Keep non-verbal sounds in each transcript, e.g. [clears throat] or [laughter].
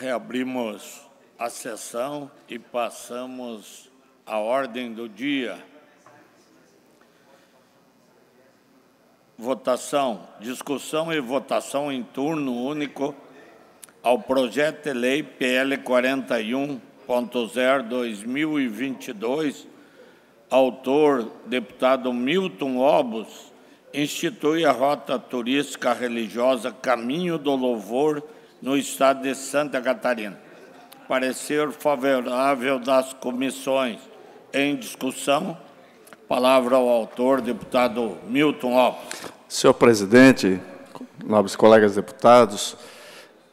reabrimos a sessão e passamos a ordem do dia. Votação, discussão e votação em turno único ao projeto de lei PL 41.0/2022, autor deputado Milton Obos, institui a rota turística religiosa Caminho do Louvor no Estado de Santa Catarina. Parecer favorável das comissões em discussão. Palavra ao autor, deputado Milton Alves. Senhor presidente, nobres colegas deputados,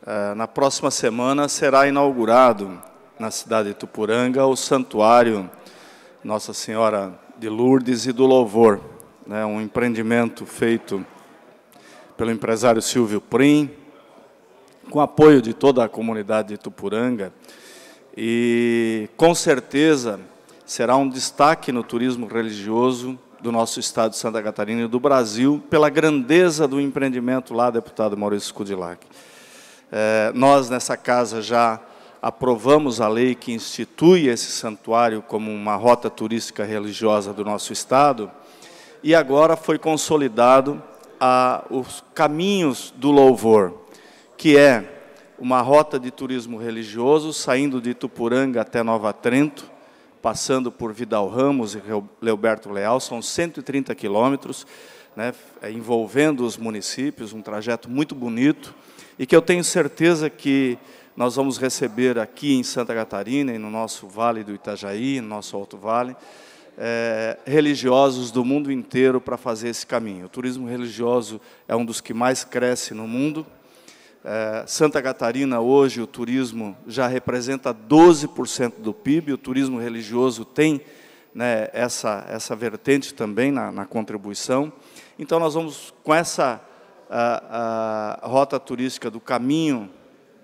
eh, na próxima semana será inaugurado na cidade de Tupuranga o Santuário Nossa Senhora de Lourdes e do Louvor, é um empreendimento feito pelo empresário Silvio Prim, com apoio de toda a comunidade de Tupuranga. e com certeza será um destaque no turismo religioso do nosso estado de Santa Catarina e do Brasil, pela grandeza do empreendimento lá, deputado Maurício Kudilac. É, nós, nessa casa, já aprovamos a lei que institui esse santuário como uma rota turística religiosa do nosso estado, e agora foi consolidado a, os caminhos do louvor que é uma rota de turismo religioso saindo de Tupuranga até Nova Trento, passando por Vidal Ramos e Leoberto Leal, são 130 quilômetros, né, é, envolvendo os municípios, um trajeto muito bonito e que eu tenho certeza que nós vamos receber aqui em Santa Catarina e no nosso Vale do Itajaí, no nosso Alto Vale, é, religiosos do mundo inteiro para fazer esse caminho. O turismo religioso é um dos que mais cresce no mundo eh, Santa Catarina, hoje, o turismo já representa 12% do PIB, o turismo religioso tem né, essa, essa vertente também na, na, contribuição. Então, nós vamos, com essa a, a rota turística do caminho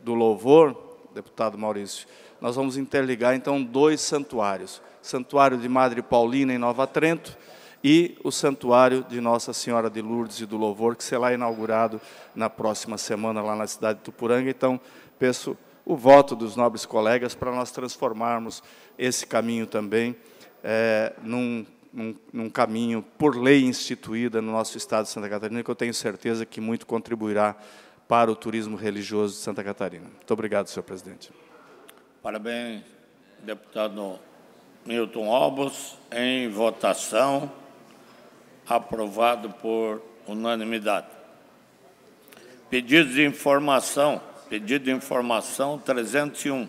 do louvor, deputado Maurício, nós vamos interligar, então, dois santuários. Santuário de Madre Paulina, em Nova Trento, e o Santuário de Nossa Senhora de Lourdes e do Louvor, que será inaugurado na próxima semana lá na cidade de Tupuranga. Então, peço o voto dos nobres colegas para nós transformarmos esse caminho também é, num, num, num caminho por lei instituída no nosso Estado de Santa Catarina, que eu tenho certeza que muito contribuirá para o turismo religioso de Santa Catarina. Muito obrigado, senhor presidente. Parabéns, deputado Milton Albos. Em votação aprovado por unanimidade. Pedido de informação, pedido de informação 301,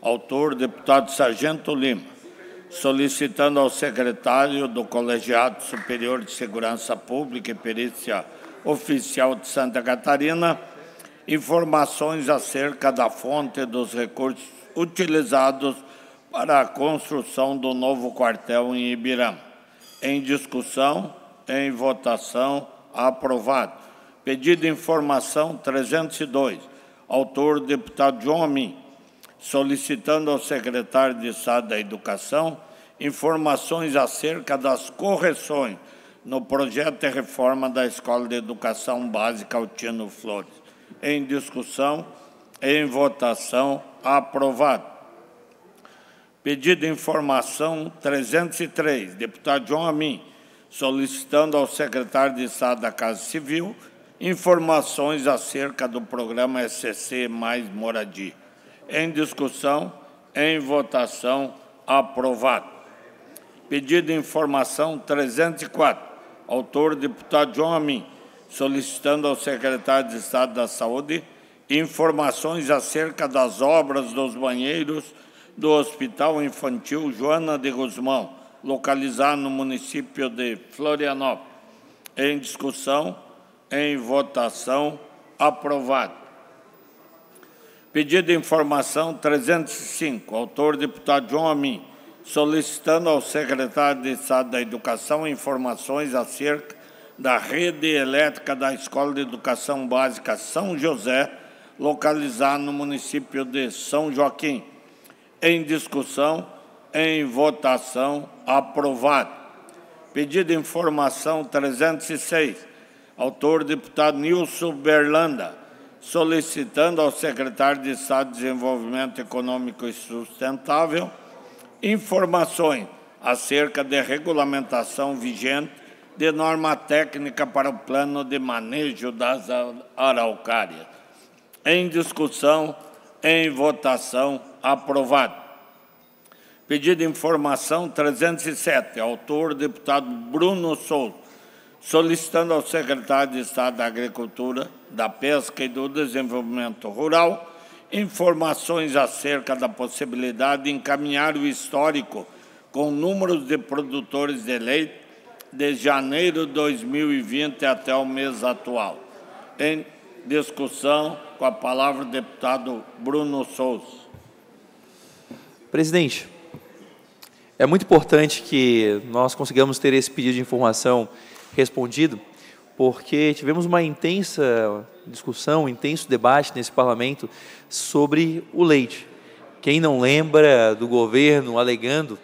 autor deputado Sargento Lima, solicitando ao secretário do Colegiado Superior de Segurança Pública e Perícia Oficial de Santa Catarina informações acerca da fonte dos recursos utilizados para a construção do novo quartel em Ibirama. Em discussão, em votação. Aprovado. Pedido de informação 302. Autor, deputado John Amin. Solicitando ao secretário de Estado da Educação informações acerca das correções no projeto de reforma da Escola de Educação Básica Altino Flores. Em discussão, em votação, aprovado. Pedido de informação 303, deputado João Amin solicitando ao secretário de Estado da Casa Civil informações acerca do programa SCC Mais Moradia. Em discussão, em votação, aprovado. Pedido de informação 304, autor deputado João Amin, solicitando ao secretário de Estado da Saúde informações acerca das obras dos banheiros do Hospital Infantil Joana de Guzmão, localizar no município de Florianópolis. Em discussão, em votação, aprovado. Pedido de informação 305, autor deputado João Amin, solicitando ao secretário de Estado da Educação informações acerca da rede elétrica da Escola de Educação Básica São José, localizada no município de São Joaquim. Em discussão, em votação. Aprovado. Pedido de informação 306. Autor deputado Nilson Berlanda. Solicitando ao secretário de Estado de Desenvolvimento Econômico e Sustentável informações acerca da regulamentação vigente de norma técnica para o plano de manejo das araucárias. Em discussão, em votação, aprovado. Pedido de informação 307, autor deputado Bruno Souza, solicitando ao secretário de Estado da Agricultura, da Pesca e do Desenvolvimento Rural informações acerca da possibilidade de encaminhar o histórico com números de produtores de leite de janeiro de 2020 até o mês atual. Em discussão, com a palavra o deputado Bruno Souza. Presidente, é muito importante que nós consigamos ter esse pedido de informação respondido, porque tivemos uma intensa discussão, um intenso debate nesse parlamento sobre o leite. Quem não lembra do governo alegando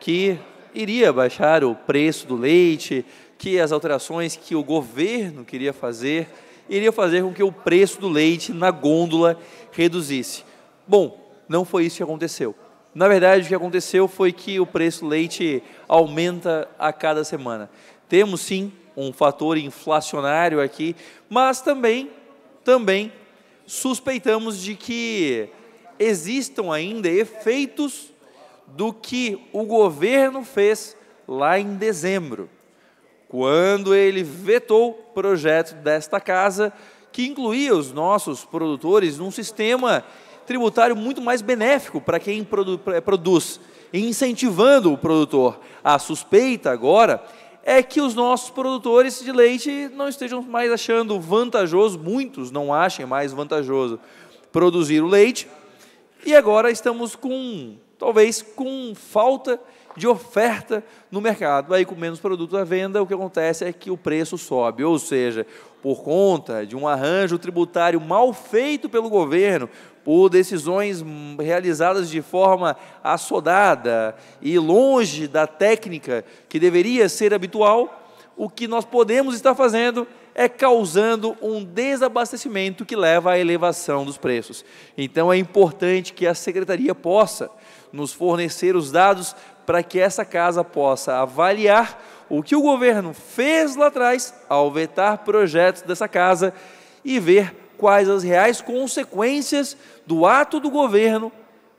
que iria baixar o preço do leite, que as alterações que o governo queria fazer iria fazer com que o preço do leite na gôndola reduzisse. Bom, não foi isso que aconteceu. Na verdade, o que aconteceu foi que o preço do leite aumenta a cada semana. Temos sim um fator inflacionário aqui, mas também, também suspeitamos de que existam ainda efeitos do que o governo fez lá em dezembro, quando ele vetou o projeto desta casa que incluía os nossos produtores num sistema tributário muito mais benéfico para quem produ produz, incentivando o produtor. A suspeita agora é que os nossos produtores de leite não estejam mais achando vantajoso, muitos não achem mais vantajoso produzir o leite, e agora estamos com, talvez, com falta de de oferta no mercado. Aí, com menos produtos à venda, o que acontece é que o preço sobe. Ou seja, por conta de um arranjo tributário mal feito pelo governo, por decisões realizadas de forma assodada e longe da técnica que deveria ser habitual, o que nós podemos estar fazendo é causando um desabastecimento que leva à elevação dos preços. Então é importante que a secretaria possa nos fornecer os dados para que essa casa possa avaliar o que o governo fez lá atrás ao vetar projetos dessa casa e ver quais as reais consequências do ato do governo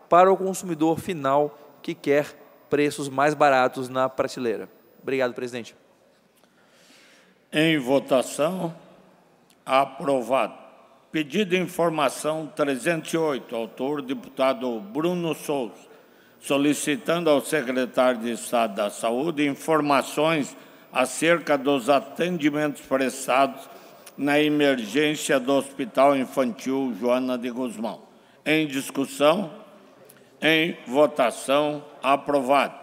para o consumidor final que quer preços mais baratos na prateleira. Obrigado, presidente. Em votação, aprovado. Pedido de informação 308, autor deputado Bruno Souza solicitando ao secretário de Estado da Saúde informações acerca dos atendimentos prestados na emergência do Hospital Infantil Joana de Guzmão. Em discussão, em votação, aprovado.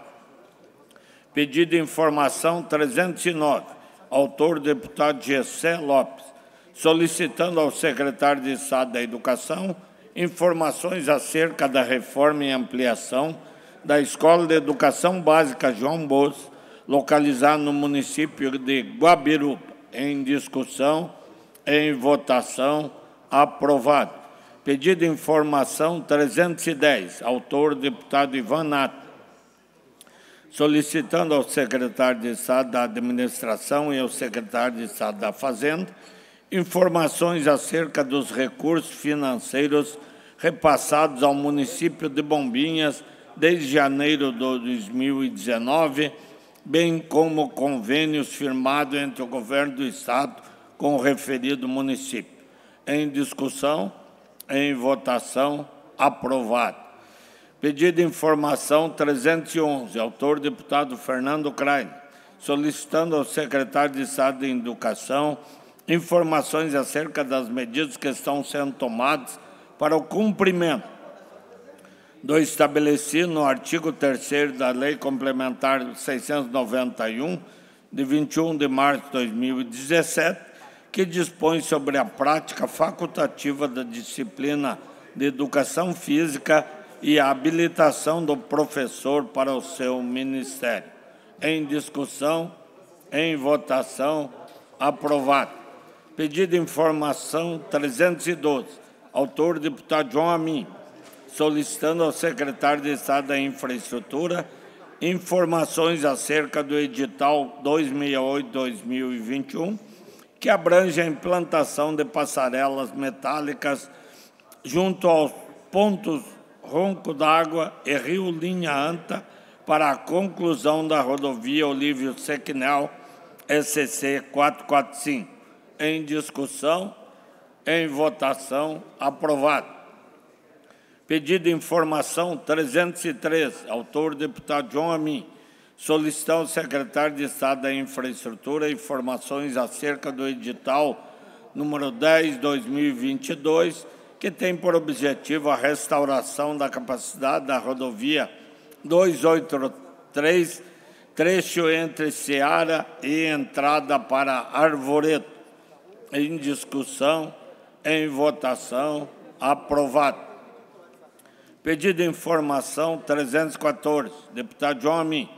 Pedido de informação 309, autor deputado Gessé Lopes, solicitando ao secretário de Estado da Educação informações acerca da reforma e ampliação da Escola de Educação Básica João Bosco, localizada no município de Guabiru, Em discussão, em votação, aprovado. Pedido de informação 310, autor deputado Ivan Nato solicitando ao secretário de Estado da Administração e ao secretário de Estado da Fazenda informações acerca dos recursos financeiros repassados ao município de Bombinhas desde janeiro de 2019, bem como convênios firmados entre o Governo do Estado com o referido município. Em discussão, em votação, aprovado. Pedido de informação 311, autor deputado Fernando Craine, solicitando ao secretário de Estado de Educação informações acerca das medidas que estão sendo tomadas para o cumprimento do estabelecido no artigo 3 da Lei Complementar 691, de 21 de março de 2017, que dispõe sobre a prática facultativa da disciplina de Educação Física e a habilitação do professor para o seu ministério. Em discussão, em votação, aprovado. Pedido de informação 312 autor deputado João Amin, solicitando ao secretário de Estado da Infraestrutura informações acerca do edital 268-2021, que abrange a implantação de passarelas metálicas junto aos pontos Ronco d'Água e Rio Linha Anta para a conclusão da rodovia Olívio Sequinel SC 445. Em discussão, em votação, aprovado. Pedido de informação 303, autor deputado João Amin. Solicitão ao secretário de Estado da Infraestrutura informações acerca do edital número 10, 2022, que tem por objetivo a restauração da capacidade da rodovia 283, trecho entre Seara e entrada para Arvoreto. Em discussão, em votação. Aprovado. Pedido de informação 314, deputado João Amin,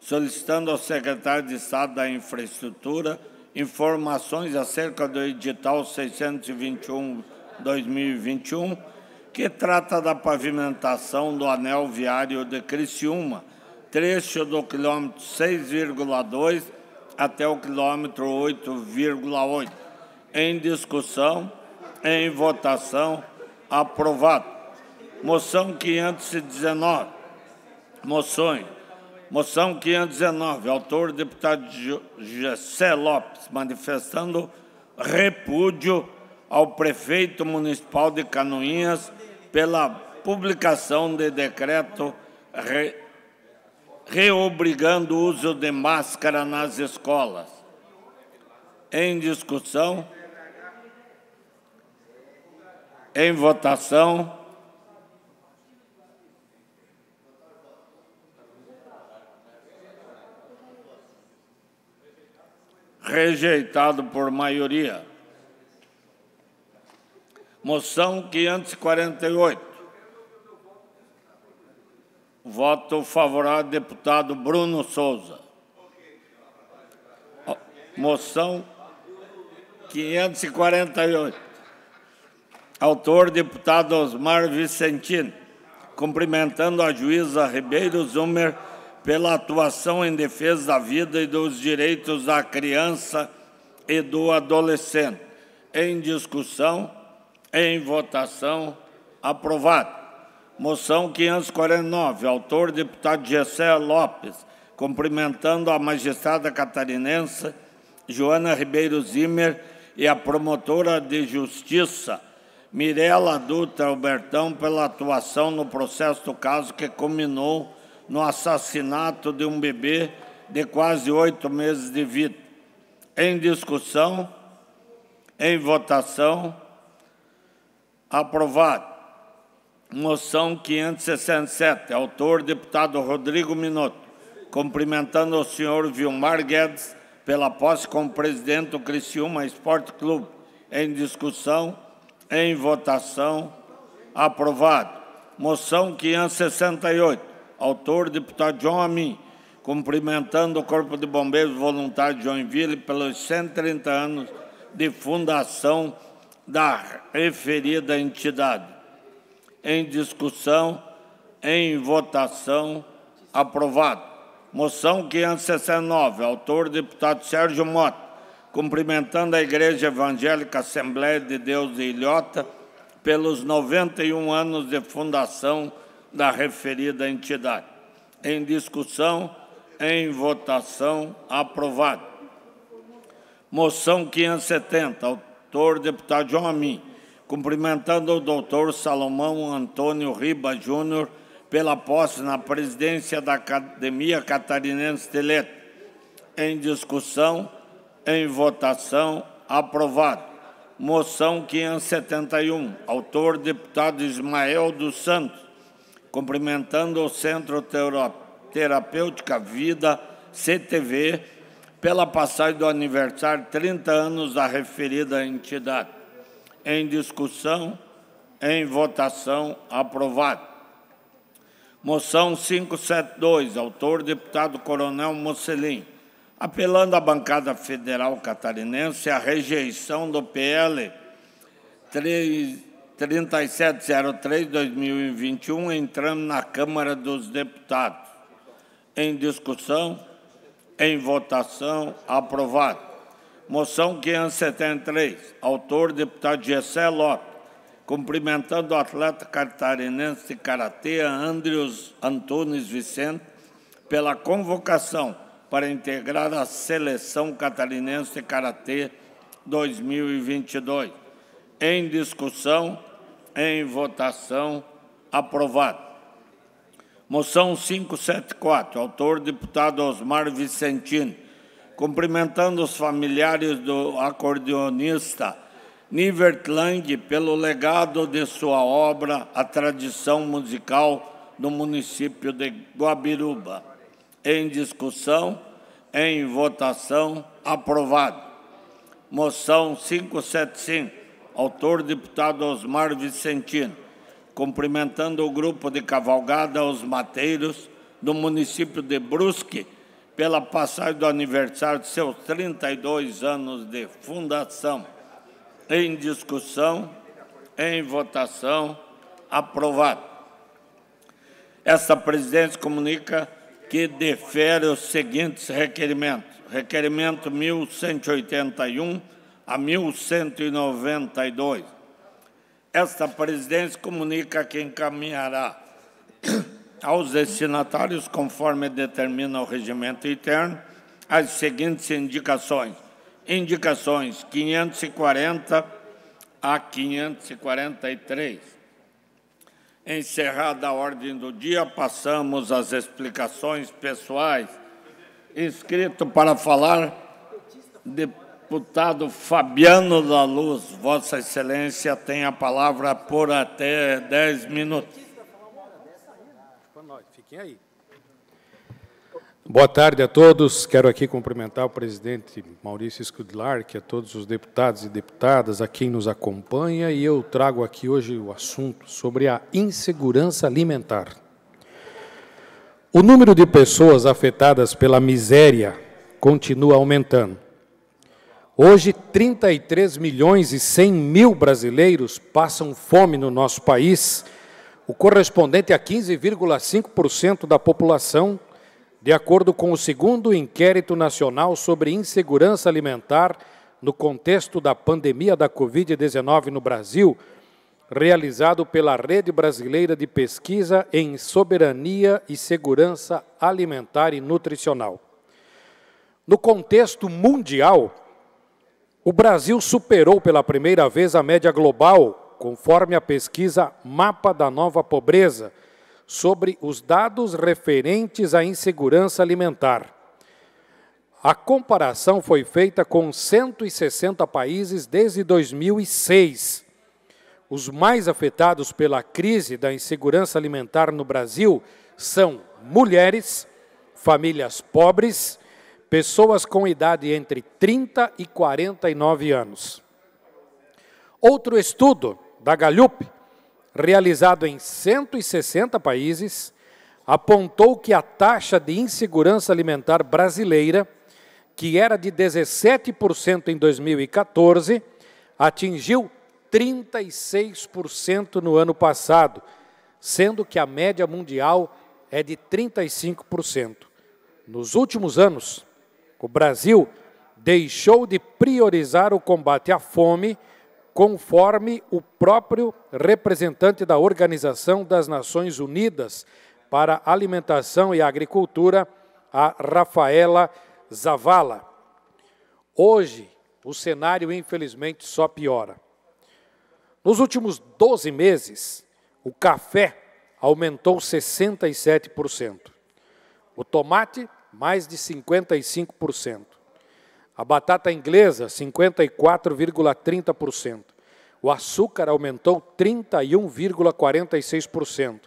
solicitando ao secretário de Estado da Infraestrutura informações acerca do edital 621-2021, que trata da pavimentação do anel viário de Criciúma, trecho do quilômetro 6,2 até o quilômetro 8,8. Em discussão, em votação. Aprovado. Moção 519. Moções. Moção 519. Autor, deputado Gessé Lopes, manifestando repúdio ao prefeito municipal de Canoinhas pela publicação de decreto re, reobrigando o uso de máscara nas escolas. Em discussão, em votação. Rejeitado por maioria. Moção 548. Voto favorável, deputado Bruno Souza. Moção 548. Autor, deputado Osmar Vicentino, cumprimentando a juíza Ribeiro Zumer pela atuação em defesa da vida e dos direitos da criança e do adolescente. Em discussão, em votação, aprovado. Moção 549, autor deputado Gessé Lopes, cumprimentando a magistrada catarinense Joana Ribeiro Zimmer e a promotora de justiça Mirela Dutra Albertão pela atuação no processo do caso que culminou no assassinato de um bebê de quase oito meses de vida. Em discussão, em votação, aprovado. Moção 567, autor deputado Rodrigo Minotto, cumprimentando o senhor Vilmar Guedes pela posse como presidente do Criciúma Esporte Clube. Em discussão, em votação. Aprovado. Moção 568. Autor, deputado João Amin. Cumprimentando o Corpo de Bombeiros voluntários de Joinville pelos 130 anos de fundação da referida entidade. Em discussão, em votação, aprovado. Moção 569, autor deputado Sérgio Mota, cumprimentando a Igreja Evangélica Assembleia de Deus de Ilhota pelos 91 anos de fundação da referida entidade. Em discussão, em votação, aprovado. Moção 570, autor deputado João Amin, cumprimentando o doutor Salomão Antônio Riba Júnior pela posse na presidência da Academia Catarinense de Letras. Em discussão, em votação, aprovado. Moção 571, autor deputado Ismael dos Santos, cumprimentando o Centro Terapêutica Vida, CTV, pela passagem do aniversário 30 anos da referida entidade. Em discussão, em votação, aprovado. Moção 572, autor deputado Coronel Mocelin apelando à bancada federal catarinense a rejeição do PL 3703-2021 entrando na Câmara dos Deputados. Em discussão, em votação, aprovado. Moção 573, autor deputado Gessé Lopes, cumprimentando o atleta catarinense de Karatê, Andrius Antunes Vicente, pela convocação para integrar a seleção catarinense de karatê 2022. Em discussão, em votação, aprovado. Moção 574, autor deputado Osmar Vicentino, cumprimentando os familiares do acordeonista Nivert Lang pelo legado de sua obra, a tradição musical do município de Guabiruba. Em discussão, em votação, aprovado. Moção 575, autor deputado Osmar Vicentino, cumprimentando o grupo de cavalgada Os Mateiros do município de Brusque pela passagem do aniversário de seus 32 anos de fundação. Em discussão, em votação, aprovado. Esta presidência comunica que defere os seguintes requerimentos. Requerimento 1181 a 1192. Esta presidência comunica que encaminhará [clears throat] aos destinatários, conforme determina o regimento interno, as seguintes indicações. Indicações 540 a 543 Encerrada a ordem do dia, passamos às explicações pessoais. Inscrito para falar, deputado Fabiano da Luz. Vossa Excelência tem a palavra por até dez minutos. Né? Fiquem aí. Boa tarde a todos. Quero aqui cumprimentar o presidente Maurício Scudlar, que a é todos os deputados e deputadas, a quem nos acompanha, e eu trago aqui hoje o assunto sobre a insegurança alimentar. O número de pessoas afetadas pela miséria continua aumentando. Hoje, 33 milhões e 100 mil brasileiros passam fome no nosso país, o correspondente a 15,5% da população de acordo com o segundo inquérito nacional sobre insegurança alimentar no contexto da pandemia da Covid-19 no Brasil, realizado pela Rede Brasileira de Pesquisa em Soberania e Segurança Alimentar e Nutricional. No contexto mundial, o Brasil superou pela primeira vez a média global, conforme a pesquisa Mapa da Nova Pobreza, sobre os dados referentes à insegurança alimentar. A comparação foi feita com 160 países desde 2006. Os mais afetados pela crise da insegurança alimentar no Brasil são mulheres, famílias pobres, pessoas com idade entre 30 e 49 anos. Outro estudo da Gallup realizado em 160 países, apontou que a taxa de insegurança alimentar brasileira, que era de 17% em 2014, atingiu 36% no ano passado, sendo que a média mundial é de 35%. Nos últimos anos, o Brasil deixou de priorizar o combate à fome conforme o próprio representante da Organização das Nações Unidas para Alimentação e Agricultura, a Rafaela Zavala. Hoje, o cenário, infelizmente, só piora. Nos últimos 12 meses, o café aumentou 67%, o tomate, mais de 55%, a batata inglesa, 54,30%. O açúcar aumentou 31,46%.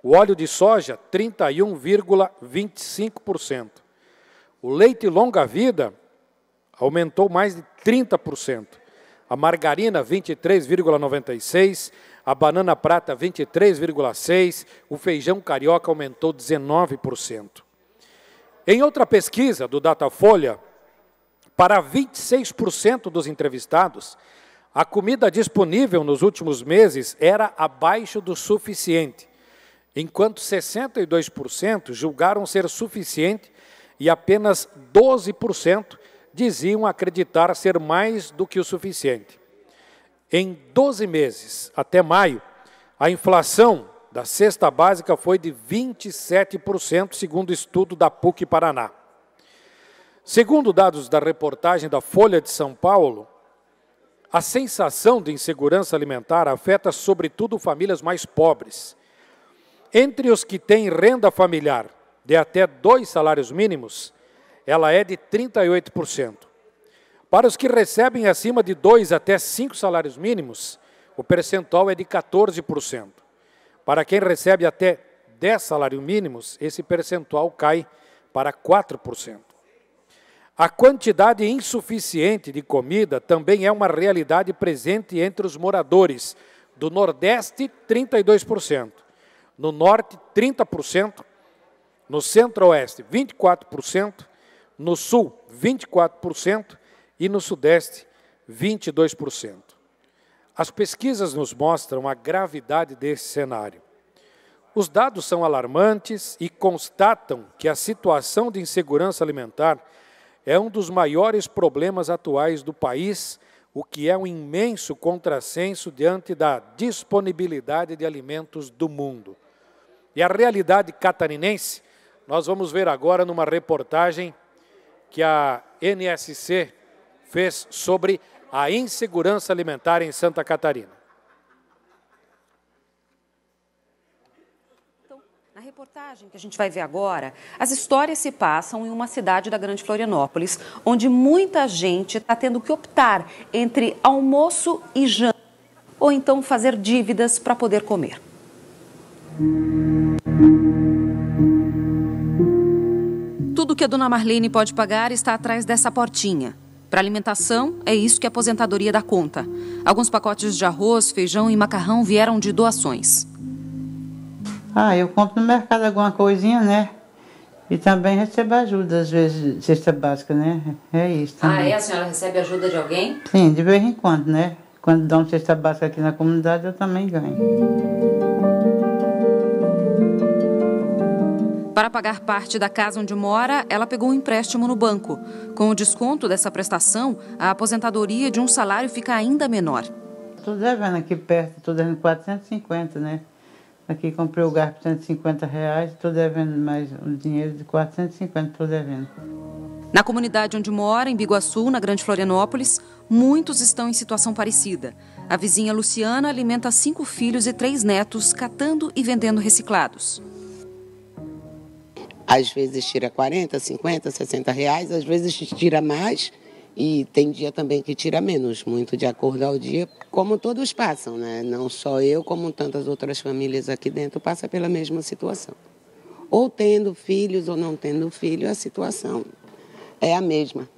O óleo de soja, 31,25%. O leite longa-vida aumentou mais de 30%. A margarina, 23,96%. A banana prata, 23,6%. O feijão carioca aumentou 19%. Em outra pesquisa do Datafolha, para 26% dos entrevistados, a comida disponível nos últimos meses era abaixo do suficiente, enquanto 62% julgaram ser suficiente e apenas 12% diziam acreditar ser mais do que o suficiente. Em 12 meses, até maio, a inflação da cesta básica foi de 27%, segundo estudo da PUC Paraná. Segundo dados da reportagem da Folha de São Paulo, a sensação de insegurança alimentar afeta sobretudo famílias mais pobres. Entre os que têm renda familiar de até dois salários mínimos, ela é de 38%. Para os que recebem acima de dois até cinco salários mínimos, o percentual é de 14%. Para quem recebe até 10 salários mínimos, esse percentual cai para 4%. A quantidade insuficiente de comida também é uma realidade presente entre os moradores. Do Nordeste, 32%. No Norte, 30%. No Centro-Oeste, 24%. No Sul, 24%. E no Sudeste, 22%. As pesquisas nos mostram a gravidade desse cenário. Os dados são alarmantes e constatam que a situação de insegurança alimentar é um dos maiores problemas atuais do país, o que é um imenso contrassenso diante da disponibilidade de alimentos do mundo. E a realidade catarinense, nós vamos ver agora numa reportagem que a NSC fez sobre a insegurança alimentar em Santa Catarina. reportagem que a gente vai ver agora, as histórias se passam em uma cidade da Grande Florianópolis, onde muita gente está tendo que optar entre almoço e janta, ou então fazer dívidas para poder comer. Tudo que a dona Marlene pode pagar está atrás dessa portinha. Para alimentação, é isso que a aposentadoria dá conta. Alguns pacotes de arroz, feijão e macarrão vieram de doações. Ah, eu compro no mercado alguma coisinha, né? E também recebo ajuda, às vezes, cesta básica, né? É isso ah, também. Ah, é? A senhora recebe ajuda de alguém? Sim, de vez em quando, né? Quando dão cesta básica aqui na comunidade, eu também ganho. Para pagar parte da casa onde mora, ela pegou um empréstimo no banco. Com o desconto dessa prestação, a aposentadoria de um salário fica ainda menor. Estou devendo aqui perto, estou devendo 450, né? Aqui comprei o garfo por 150 reais, estou devendo mais um dinheiro de 450, estou devendo. Na comunidade onde mora, em Biguaçu, na Grande Florianópolis, muitos estão em situação parecida. A vizinha Luciana alimenta cinco filhos e três netos, catando e vendendo reciclados. Às vezes tira 40, 50, 60 reais, às vezes tira mais e tem dia também que tira menos, muito de acordo ao dia, como todos passam, né? Não só eu, como tantas outras famílias aqui dentro passa pela mesma situação. Ou tendo filhos ou não tendo filho, a situação é a mesma.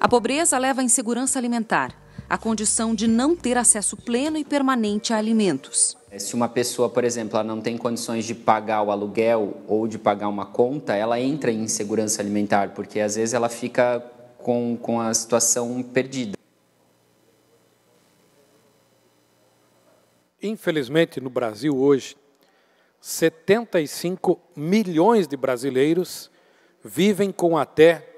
A pobreza leva à insegurança alimentar, a condição de não ter acesso pleno e permanente a alimentos. É, se uma pessoa, por exemplo, não tem condições de pagar o aluguel ou de pagar uma conta, ela entra em insegurança alimentar, porque às vezes ela fica com, com a situação perdida. Infelizmente, no Brasil hoje, 75 milhões de brasileiros vivem com até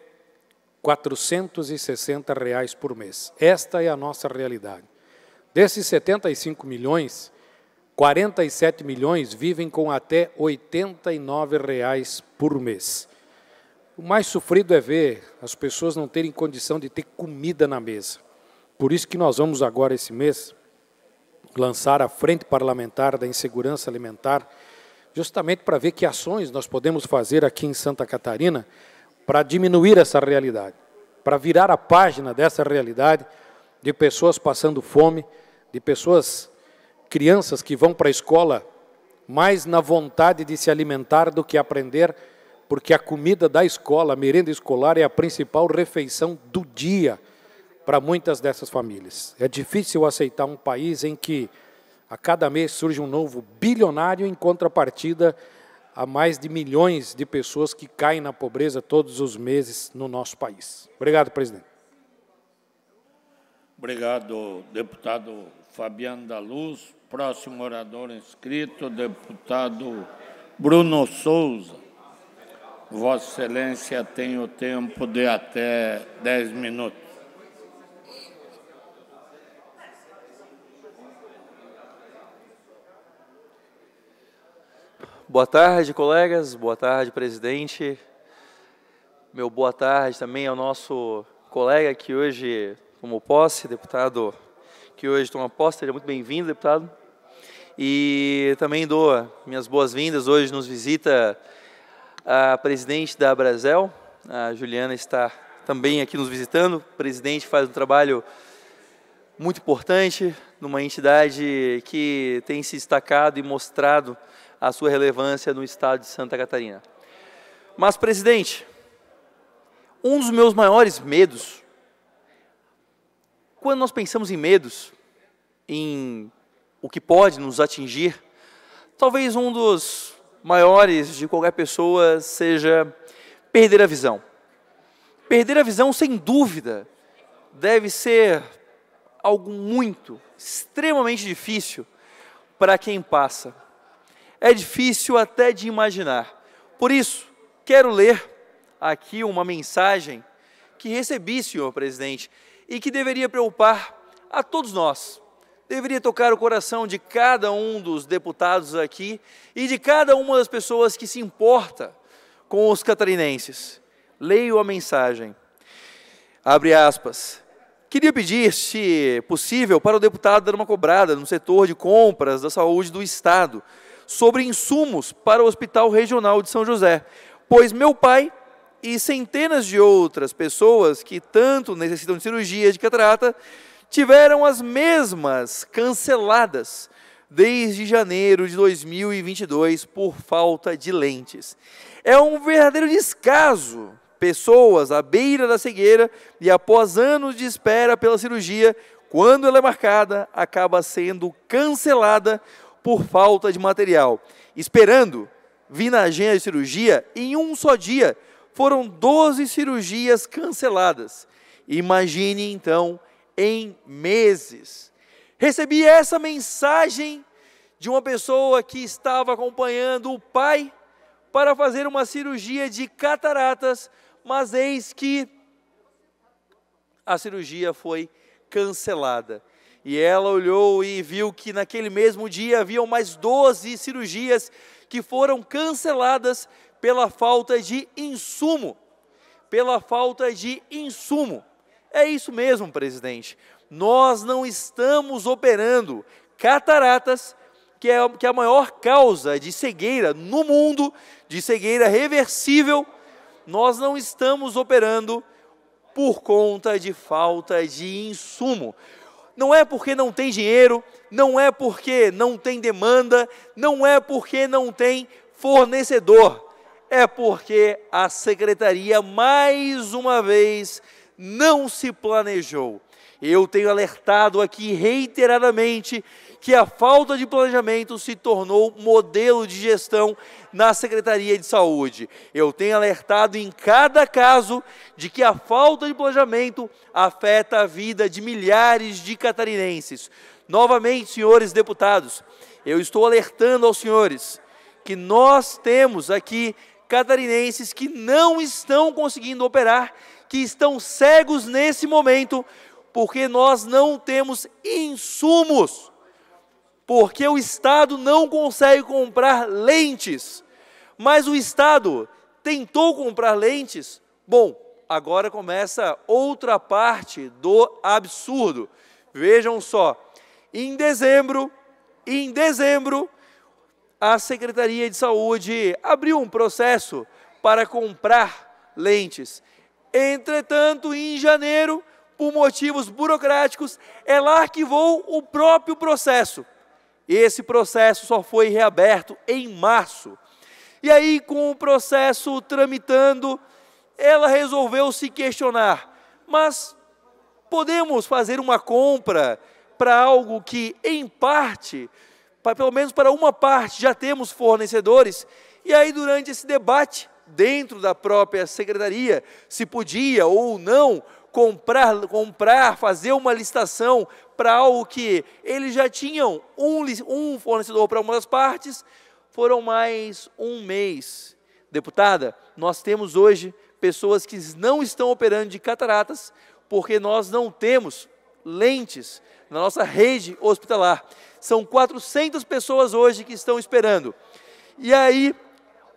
460 reais por mês. Esta é a nossa realidade. Desses 75 milhões, 47 milhões vivem com até 89 reais por mês. O mais sofrido é ver as pessoas não terem condição de ter comida na mesa. Por isso que nós vamos agora esse mês lançar a Frente Parlamentar da Insegurança Alimentar, justamente para ver que ações nós podemos fazer aqui em Santa Catarina para diminuir essa realidade, para virar a página dessa realidade de pessoas passando fome, de pessoas, crianças que vão para a escola mais na vontade de se alimentar do que aprender porque a comida da escola, a merenda escolar, é a principal refeição do dia para muitas dessas famílias. É difícil aceitar um país em que a cada mês surge um novo bilionário em contrapartida a mais de milhões de pessoas que caem na pobreza todos os meses no nosso país. Obrigado, presidente. Obrigado, deputado Fabiano da Luz. Próximo orador inscrito, deputado Bruno Souza. Vossa Excelência tem o tempo de até dez minutos. Boa tarde, colegas. Boa tarde, presidente. Meu boa tarde também ao nosso colega que hoje tomou posse, deputado que hoje toma posse. Seja muito bem-vindo, deputado. E também dou minhas boas-vindas. Hoje nos visita a presidente da Brasel, a Juliana está também aqui nos visitando. O presidente faz um trabalho muito importante numa entidade que tem se destacado e mostrado a sua relevância no estado de Santa Catarina. Mas, presidente, um dos meus maiores medos, quando nós pensamos em medos, em o que pode nos atingir, talvez um dos maiores de qualquer pessoa seja perder a visão. Perder a visão, sem dúvida, deve ser algo muito, extremamente difícil para quem passa. É difícil até de imaginar. Por isso, quero ler aqui uma mensagem que recebi, senhor presidente, e que deveria preocupar a todos nós deveria tocar o coração de cada um dos deputados aqui e de cada uma das pessoas que se importa com os catarinenses. Leio a mensagem. Abre aspas. Queria pedir, se possível, para o deputado dar uma cobrada no setor de compras da saúde do Estado sobre insumos para o Hospital Regional de São José, pois meu pai e centenas de outras pessoas que tanto necessitam de cirurgia de catarata tiveram as mesmas canceladas desde janeiro de 2022 por falta de lentes. É um verdadeiro descaso. Pessoas à beira da cegueira e após anos de espera pela cirurgia, quando ela é marcada, acaba sendo cancelada por falta de material. Esperando vir na agenda de cirurgia, em um só dia foram 12 cirurgias canceladas. Imagine então em meses. Recebi essa mensagem de uma pessoa que estava acompanhando o pai para fazer uma cirurgia de cataratas, mas eis que a cirurgia foi cancelada. E ela olhou e viu que naquele mesmo dia haviam mais 12 cirurgias que foram canceladas pela falta de insumo. Pela falta de insumo. É isso mesmo, presidente. Nós não estamos operando cataratas, que é, que é a maior causa de cegueira no mundo, de cegueira reversível. Nós não estamos operando por conta de falta de insumo. Não é porque não tem dinheiro, não é porque não tem demanda, não é porque não tem fornecedor. É porque a secretaria, mais uma vez, não se planejou. Eu tenho alertado aqui reiteradamente que a falta de planejamento se tornou modelo de gestão na Secretaria de Saúde. Eu tenho alertado em cada caso de que a falta de planejamento afeta a vida de milhares de catarinenses. Novamente, senhores deputados, eu estou alertando aos senhores que nós temos aqui catarinenses que não estão conseguindo operar que estão cegos nesse momento, porque nós não temos insumos, porque o Estado não consegue comprar lentes. Mas o Estado tentou comprar lentes, bom, agora começa outra parte do absurdo. Vejam só, em dezembro, em dezembro, a Secretaria de Saúde abriu um processo para comprar lentes. Entretanto, em janeiro, por motivos burocráticos, ela arquivou o próprio processo. Esse processo só foi reaberto em março. E aí, com o processo tramitando, ela resolveu se questionar: mas podemos fazer uma compra para algo que, em parte, para, pelo menos para uma parte, já temos fornecedores? E aí, durante esse debate, dentro da própria secretaria, se podia ou não comprar, comprar fazer uma licitação para algo que eles já tinham um, um fornecedor para uma das partes, foram mais um mês. Deputada, nós temos hoje pessoas que não estão operando de cataratas porque nós não temos lentes na nossa rede hospitalar. São 400 pessoas hoje que estão esperando. E aí,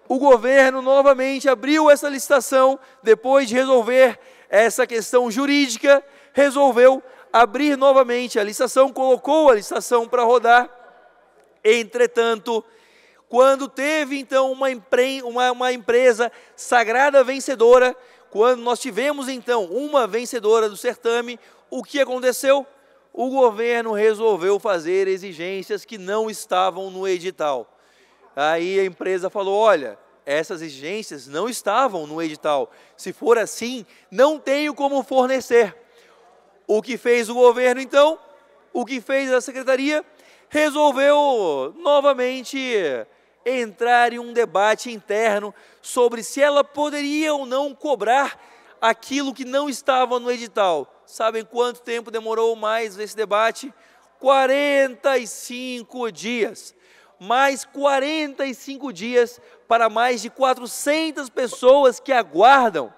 o governo novamente abriu essa licitação, depois de resolver essa questão jurídica, resolveu abrir novamente a licitação, colocou a licitação para rodar. Entretanto, quando teve então uma, empre... uma, uma empresa sagrada vencedora, quando nós tivemos então uma vencedora do certame, o que aconteceu? O governo resolveu fazer exigências que não estavam no edital. Aí a empresa falou: olha, essas exigências não estavam no edital. Se for assim, não tenho como fornecer. O que fez o governo então? O que fez a secretaria? Resolveu novamente entrar em um debate interno sobre se ela poderia ou não cobrar aquilo que não estava no edital. Sabem quanto tempo demorou mais esse debate? 45 dias mais 45 dias para mais de 400 pessoas que aguardam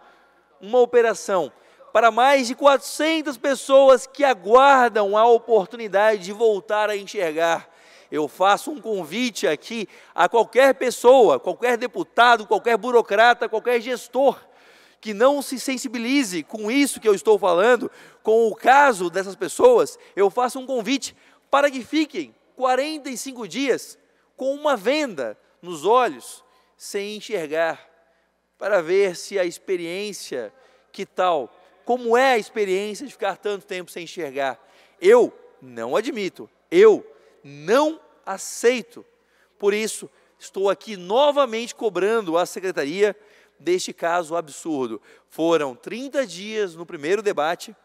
uma operação, para mais de 400 pessoas que aguardam a oportunidade de voltar a enxergar. Eu faço um convite aqui a qualquer pessoa, qualquer deputado, qualquer burocrata, qualquer gestor que não se sensibilize com isso que eu estou falando, com o caso dessas pessoas, eu faço um convite para que fiquem 45 dias com uma venda nos olhos, sem enxergar, para ver se a experiência, que tal? Como é a experiência de ficar tanto tempo sem enxergar? Eu não admito, eu não aceito. Por isso, estou aqui novamente cobrando a secretaria deste caso absurdo. Foram 30 dias no primeiro debate,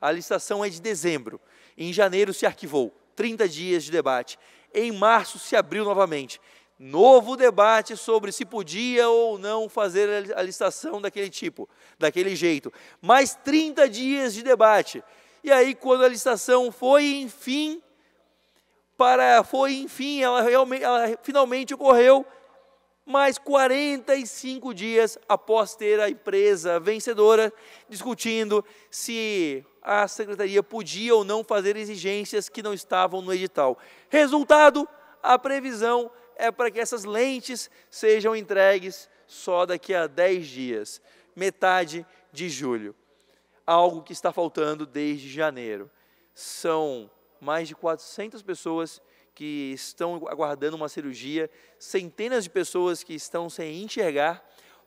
a licitação é de dezembro. Em janeiro se arquivou 30 dias de debate. Em março se abriu novamente. Novo debate sobre se podia ou não fazer a licitação daquele tipo, daquele jeito. Mais 30 dias de debate. E aí, quando a licitação foi, enfim, para, foi, enfim, ela, realmente, ela finalmente ocorreu, mais 45 dias após ter a empresa vencedora discutindo se a secretaria podia ou não fazer exigências que não estavam no edital. Resultado: a previsão é para que essas lentes sejam entregues só daqui a 10 dias, metade de julho. Algo que está faltando desde janeiro. São mais de 400 pessoas que estão aguardando uma cirurgia, centenas de pessoas que estão sem enxergar,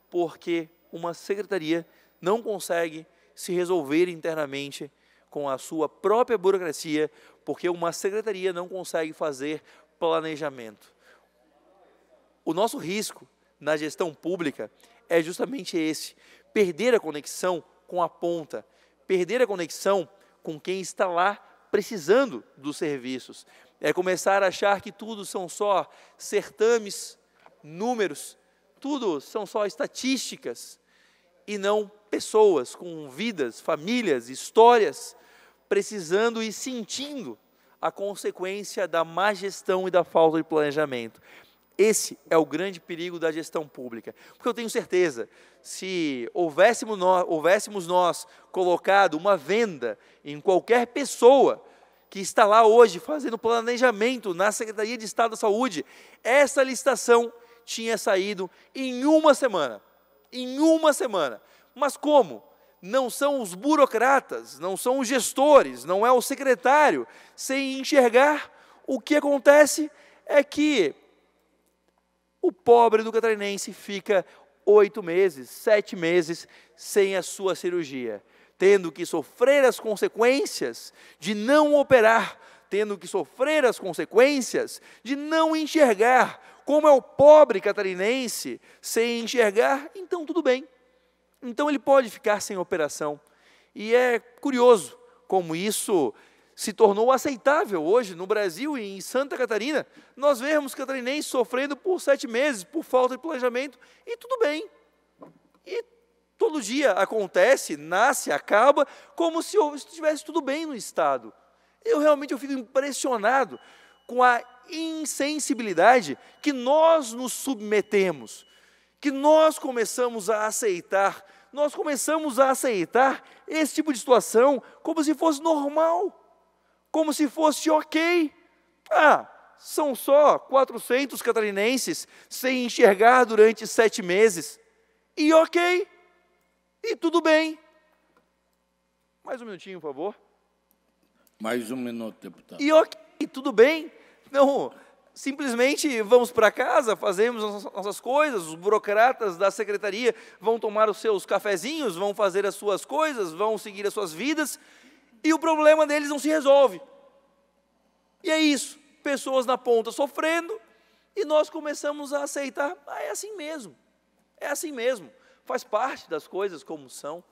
porque uma secretaria não consegue se resolver internamente com a sua própria burocracia, porque uma secretaria não consegue fazer planejamento. O nosso risco na gestão pública é justamente esse: perder a conexão com a ponta, perder a conexão com quem está lá precisando dos serviços. É começar a achar que tudo são só certames, números, tudo são só estatísticas e não pessoas com vidas, famílias, histórias, precisando e sentindo a consequência da má gestão e da falta de planejamento. Esse é o grande perigo da gestão pública. Porque eu tenho certeza, se houvéssemos nós, houvéssemos nós colocado uma venda em qualquer pessoa que está lá hoje fazendo planejamento na Secretaria de Estado da Saúde, essa licitação tinha saído em uma semana em uma semana. Mas como? Não são os burocratas, não são os gestores, não é o secretário, sem enxergar o que acontece é que o pobre do catarinense fica oito meses, sete meses sem a sua cirurgia, tendo que sofrer as consequências de não operar, tendo que sofrer as consequências de não enxergar como é o pobre catarinense sem enxergar, então tudo bem. Então ele pode ficar sem operação. E é curioso como isso se tornou aceitável hoje no Brasil e em Santa Catarina. Nós vemos catarinenses sofrendo por sete meses por falta de planejamento e tudo bem. E todo dia acontece, nasce, acaba, como se estivesse tudo bem no Estado. Eu realmente eu fico impressionado com a insensibilidade que nós nos submetemos, que nós começamos a aceitar, nós começamos a aceitar esse tipo de situação como se fosse normal, como se fosse ok. Ah, são só 400 catarinenses sem enxergar durante sete meses. E ok, e tudo bem. Mais um minutinho, por favor. Mais um minuto, deputado. E ok, tudo bem. Não, simplesmente vamos para casa, fazemos nossas coisas, os burocratas da secretaria vão tomar os seus cafezinhos, vão fazer as suas coisas, vão seguir as suas vidas, e o problema deles não se resolve. E é isso, pessoas na ponta sofrendo, e nós começamos a aceitar, ah, é assim mesmo, é assim mesmo, faz parte das coisas como são.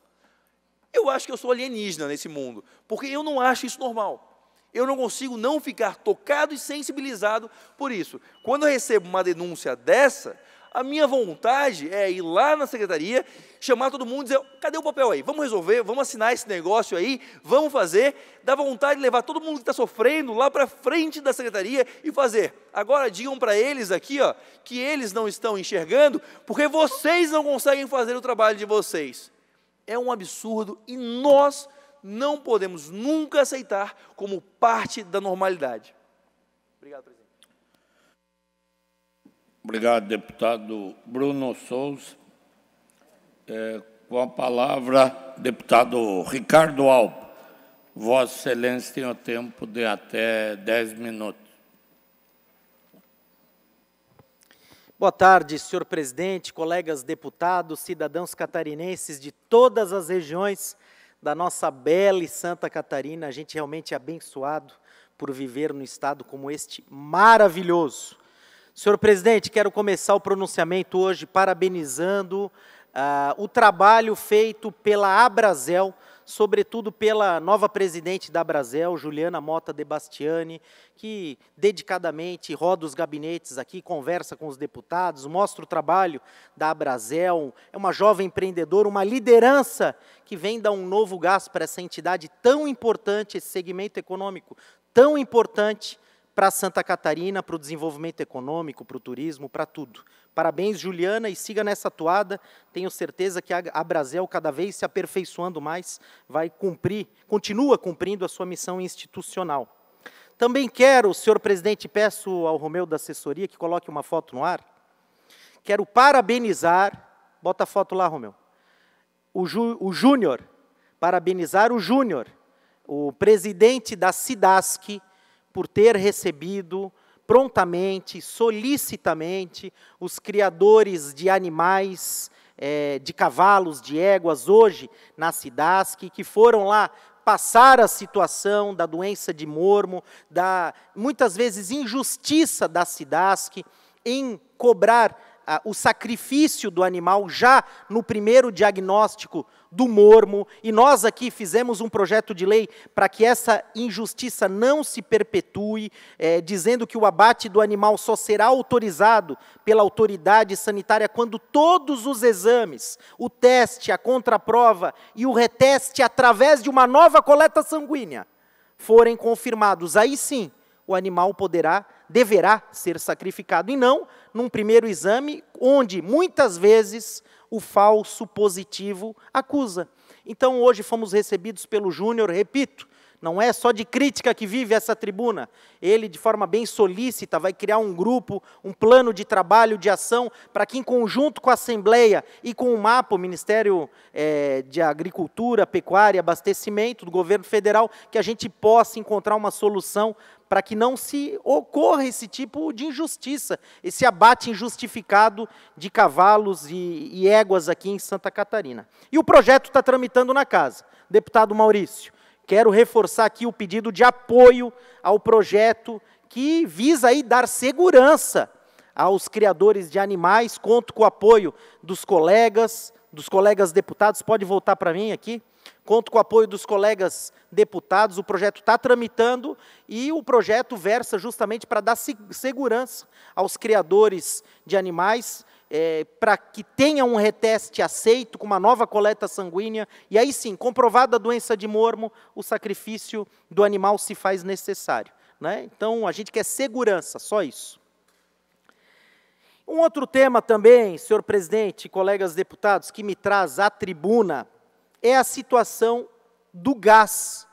Eu acho que eu sou alienígena nesse mundo, porque eu não acho isso normal. Eu não consigo não ficar tocado e sensibilizado por isso. Quando eu recebo uma denúncia dessa, a minha vontade é ir lá na secretaria, chamar todo mundo e dizer: cadê o papel aí? Vamos resolver, vamos assinar esse negócio aí, vamos fazer. Dá vontade de levar todo mundo que está sofrendo lá para frente da secretaria e fazer. Agora digam para eles aqui ó, que eles não estão enxergando porque vocês não conseguem fazer o trabalho de vocês. É um absurdo e nós não podemos nunca aceitar como parte da normalidade. Obrigado, presidente. Obrigado, deputado Bruno Souza. É, com a palavra, deputado Ricardo Alpo. Vossa Excelência tem o tempo de até 10 minutos. Boa tarde, senhor presidente, colegas deputados, cidadãos catarinenses de todas as regiões da nossa bela e santa Catarina, a gente realmente é abençoado por viver num estado como este maravilhoso. Senhor presidente, quero começar o pronunciamento hoje parabenizando uh, o trabalho feito pela Abrazel sobretudo pela nova presidente da Brasel, Juliana Mota de Bastiani, que dedicadamente roda os gabinetes aqui, conversa com os deputados, mostra o trabalho da Brasel, é uma jovem empreendedora, uma liderança que vem dar um novo gás para essa entidade tão importante, esse segmento econômico tão importante para Santa Catarina, para o desenvolvimento econômico, para o turismo, para tudo. Parabéns, Juliana, e siga nessa toada. Tenho certeza que a Brasil, cada vez se aperfeiçoando mais, vai cumprir, continua cumprindo a sua missão institucional. Também quero, senhor presidente, peço ao Romeu da assessoria que coloque uma foto no ar. Quero parabenizar, bota a foto lá, Romeu, o, Ju, o Júnior, parabenizar o Júnior, o presidente da SIDASC, por ter recebido prontamente, solicitamente, os criadores de animais, é, de cavalos, de éguas, hoje na SIDASC, que foram lá passar a situação da doença de mormo, da muitas vezes injustiça da SIDASC em cobrar o sacrifício do animal já no primeiro diagnóstico do mormo, e nós aqui fizemos um projeto de lei para que essa injustiça não se perpetue, é, dizendo que o abate do animal só será autorizado pela autoridade sanitária quando todos os exames, o teste, a contraprova e o reteste através de uma nova coleta sanguínea forem confirmados. Aí sim, o animal poderá deverá ser sacrificado, e não num primeiro exame, onde muitas vezes o falso positivo acusa. Então, hoje fomos recebidos pelo Júnior, repito, não é só de crítica que vive essa tribuna. Ele, de forma bem solícita, vai criar um grupo, um plano de trabalho, de ação, para que, em conjunto com a Assembleia e com o MAPO, o Ministério é, de Agricultura, Pecuária e Abastecimento do Governo Federal, que a gente possa encontrar uma solução para que não se ocorra esse tipo de injustiça, esse abate injustificado de cavalos e, e éguas aqui em Santa Catarina. E o projeto está tramitando na casa. Deputado Maurício, quero reforçar aqui o pedido de apoio ao projeto que visa aí dar segurança aos criadores de animais. Conto com o apoio dos colegas, dos colegas deputados. Pode voltar para mim aqui. Conto com o apoio dos colegas deputados, o projeto está tramitando e o projeto versa justamente para dar segurança aos criadores de animais, é, eh, para que tenha um reteste aceito com uma nova coleta sanguínea, e aí sim, comprovada a doença de mormo, o sacrifício do animal se faz necessário. Né? Então, a gente quer segurança, só isso. Um outro tema também, senhor presidente, colegas deputados, que me traz à tribuna é a situação do gás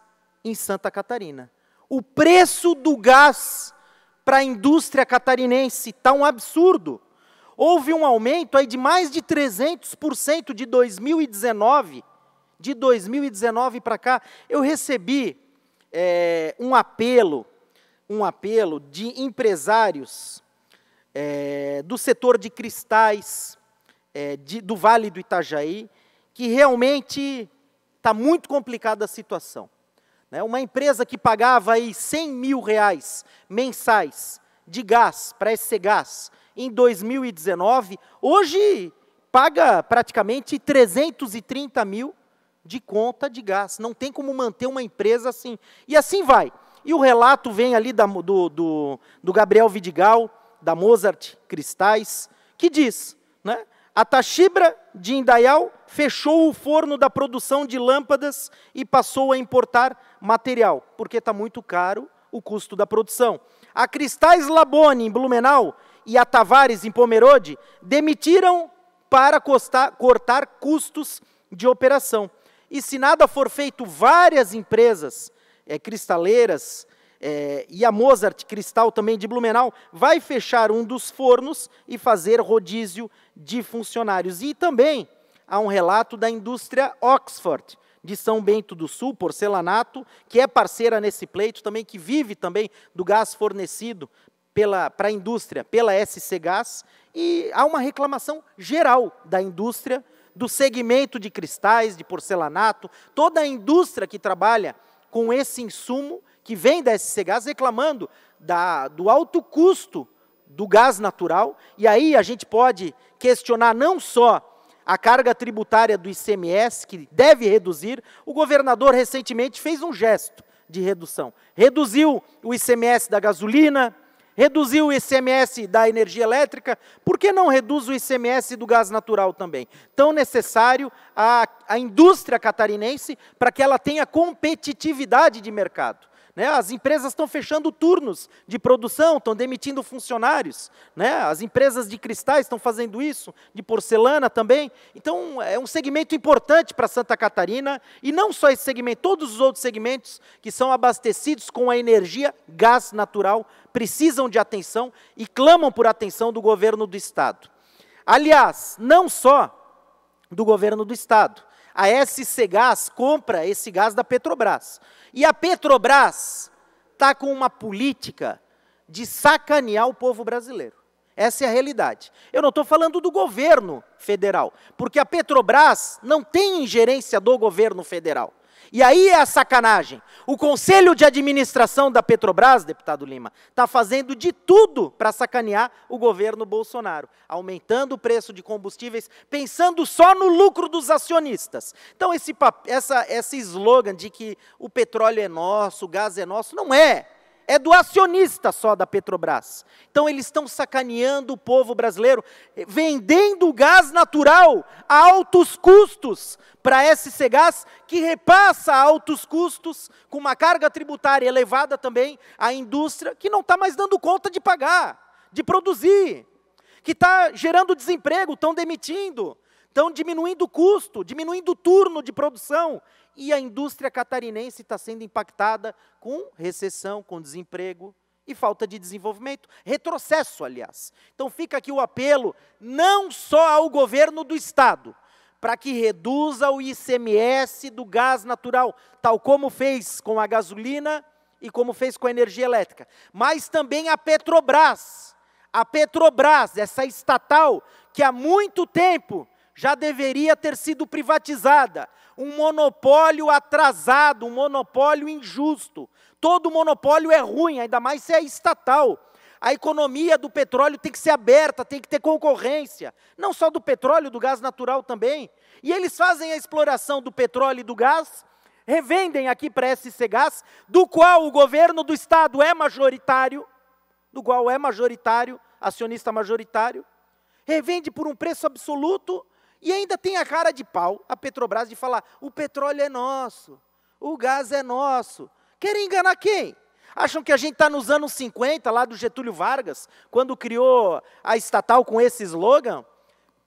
em Santa Catarina. O preço do gás para a indústria catarinense está um absurdo. Houve um aumento aí de mais de 300% de 2019. De 2019 para cá, eu recebi é, um apelo, um apelo de empresários é, do setor de cristais, é, de, do Vale do Itajaí, que realmente está muito complicada a situação. Né? Uma empresa que pagava aí 100 mil reais mensais de gás para esse gás em 2019, hoje paga praticamente 330 mil de conta de gás. Não tem como manter uma empresa assim. E assim vai. E o relato vem ali da, do, do, do Gabriel Vidigal, da Mozart Cristais, que diz, né? A Tachibra de Indaial fechou o forno da produção de lâmpadas e passou a importar material, porque está muito caro o custo da produção. A Cristais Labone, em Blumenau, e a Tavares, em Pomerode, demitiram para costar, cortar custos de operação. E se nada for feito, várias empresas é, cristaleiras, é, e a Mozart Cristal, também de Blumenau, vai fechar um dos fornos e fazer rodízio de funcionários. E também há um relato da indústria Oxford, de São Bento do Sul, Porcelanato, que é parceira nesse pleito também, que vive também do gás fornecido para a indústria, pela SC Gás, e há uma reclamação geral da indústria, do segmento de cristais, de porcelanato, toda a indústria que trabalha com esse insumo que vem da SC Gás reclamando da, do alto custo do gás natural, e aí a gente pode questionar não só a carga tributária do ICMS, que deve reduzir, o governador recentemente fez um gesto de redução. Reduziu o ICMS da gasolina, reduziu o ICMS da energia elétrica, por que não reduz o ICMS do gás natural também? Tão necessário à, à indústria catarinense para que ela tenha competitividade de mercado. Né? As empresas estão fechando turnos de produção, estão demitindo funcionários. Né? As empresas de cristais estão fazendo isso, de porcelana também. Então, é um segmento importante para Santa Catarina, e não só esse segmento, todos os outros segmentos que são abastecidos com a energia gás natural precisam de atenção e clamam por atenção do governo do Estado. Aliás, não só do governo do Estado. A SC Gás compra esse gás da Petrobras. E a Petrobras está com uma política de sacanear o povo brasileiro. Essa é a realidade. Eu não estou falando do governo federal, porque a Petrobras não tem ingerência do governo federal. E aí é a sacanagem. O conselho de administração da Petrobras, deputado Lima, está fazendo de tudo para sacanear o governo Bolsonaro, aumentando o preço de combustíveis, pensando só no lucro dos acionistas. Então, esse, essa, esse slogan de que o petróleo é nosso, o gás é nosso, não é é do acionista só da Petrobras. Então eles estão sacaneando o povo brasileiro, eh, vendendo gás natural a altos custos para SC Gás, que repassa a altos custos, com uma carga tributária elevada também, à indústria que não está mais dando conta de pagar, de produzir, que está gerando desemprego, estão demitindo. Estão diminuindo o custo, diminuindo o turno de produção e a indústria catarinense está sendo impactada com recessão, com desemprego e falta de desenvolvimento, retrocesso, aliás. Então fica aqui o apelo não só ao governo do estado, para que reduza o ICMS do gás natural, tal como fez com a gasolina e como fez com a energia elétrica, mas também a Petrobras. A Petrobras, essa estatal que há muito tempo já deveria ter sido privatizada, um monopólio atrasado, um monopólio injusto. Todo monopólio é ruim, ainda mais se é estatal. A economia do petróleo tem que ser aberta, tem que ter concorrência. Não só do petróleo, do gás natural também. E eles fazem a exploração do petróleo e do gás, revendem aqui para SC Gás, do qual o governo do Estado é majoritário, do qual é majoritário, acionista majoritário, revende por um preço absoluto e ainda tem a cara de pau a Petrobras de falar: o petróleo é nosso, o gás é nosso. Querem enganar quem? Acham que a gente está nos anos 50, lá do Getúlio Vargas, quando criou a estatal com esse slogan?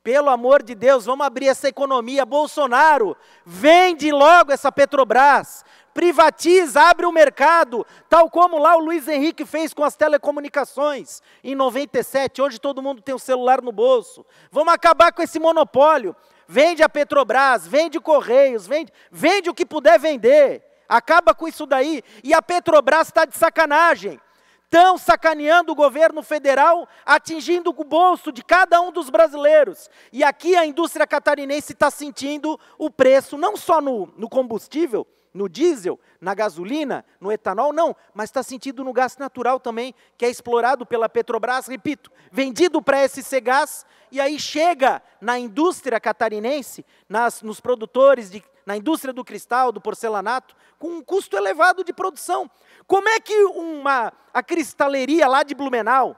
Pelo amor de Deus, vamos abrir essa economia. Bolsonaro, vende logo essa Petrobras, privatiza, abre o mercado, tal como lá o Luiz Henrique fez com as telecomunicações em 97. Hoje todo mundo tem o um celular no bolso. Vamos acabar com esse monopólio. Vende a Petrobras, vende Correios, vende, vende o que puder vender. Acaba com isso daí. E a Petrobras está de sacanagem. Estão sacaneando o governo federal, atingindo o bolso de cada um dos brasileiros. E aqui a indústria catarinense está sentindo o preço, não só no, no combustível, no diesel, na gasolina, no etanol, não, mas está sentido no gás natural também, que é explorado pela Petrobras, repito, vendido para SC Gás, e aí chega na indústria catarinense, nas, nos produtores, de, na indústria do cristal, do porcelanato, com um custo elevado de produção. Como é que uma, a cristaleria lá de Blumenau,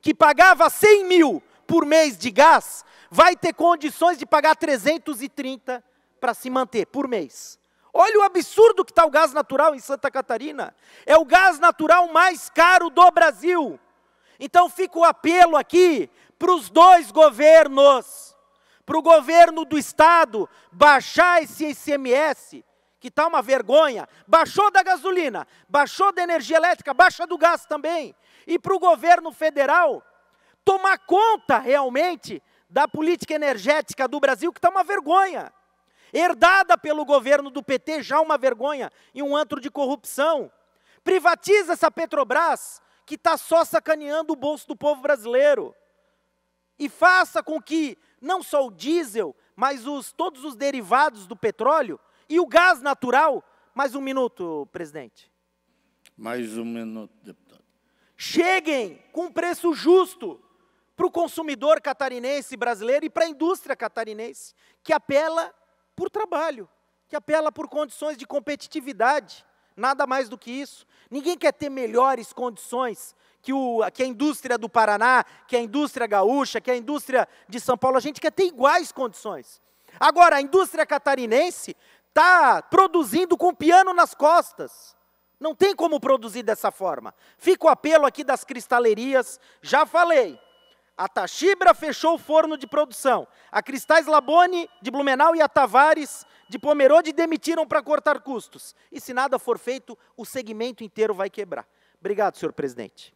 que pagava 100 mil por mês de gás, vai ter condições de pagar 330 para se manter por mês. Olha o absurdo que está o gás natural em Santa Catarina. É o gás natural mais caro do Brasil. Então fica o apelo aqui para os dois governos, para o governo do Estado baixar esse ICMS, que está uma vergonha. Baixou da gasolina, baixou da energia elétrica, baixa do gás também. E para o governo federal tomar conta realmente da política energética do Brasil, que está uma vergonha herdada pelo governo do PT, já uma vergonha e um antro de corrupção. Privatiza essa Petrobras, que está só sacaneando o bolso do povo brasileiro. E faça com que não só o diesel, mas os, todos os derivados do petróleo e o gás natural. Mais um minuto, presidente. Mais um minuto, deputado. Cheguem com um preço justo para o consumidor catarinense brasileiro e para a indústria catarinense, que apela por trabalho, que apela por condições de competitividade, nada mais do que isso. Ninguém quer ter melhores condições que, o, que a indústria do Paraná, que a indústria gaúcha, que a indústria de São Paulo, a gente quer ter iguais condições. Agora, a indústria catarinense está produzindo com o piano nas costas. Não tem como produzir dessa forma. Fica o apelo aqui das cristalerias, já falei. A Tachibra fechou o forno de produção. A Cristais Labone, de Blumenau, e a Tavares, de Pomerode, demitiram para cortar custos. E se nada for feito, o segmento inteiro vai quebrar. Obrigado, senhor presidente.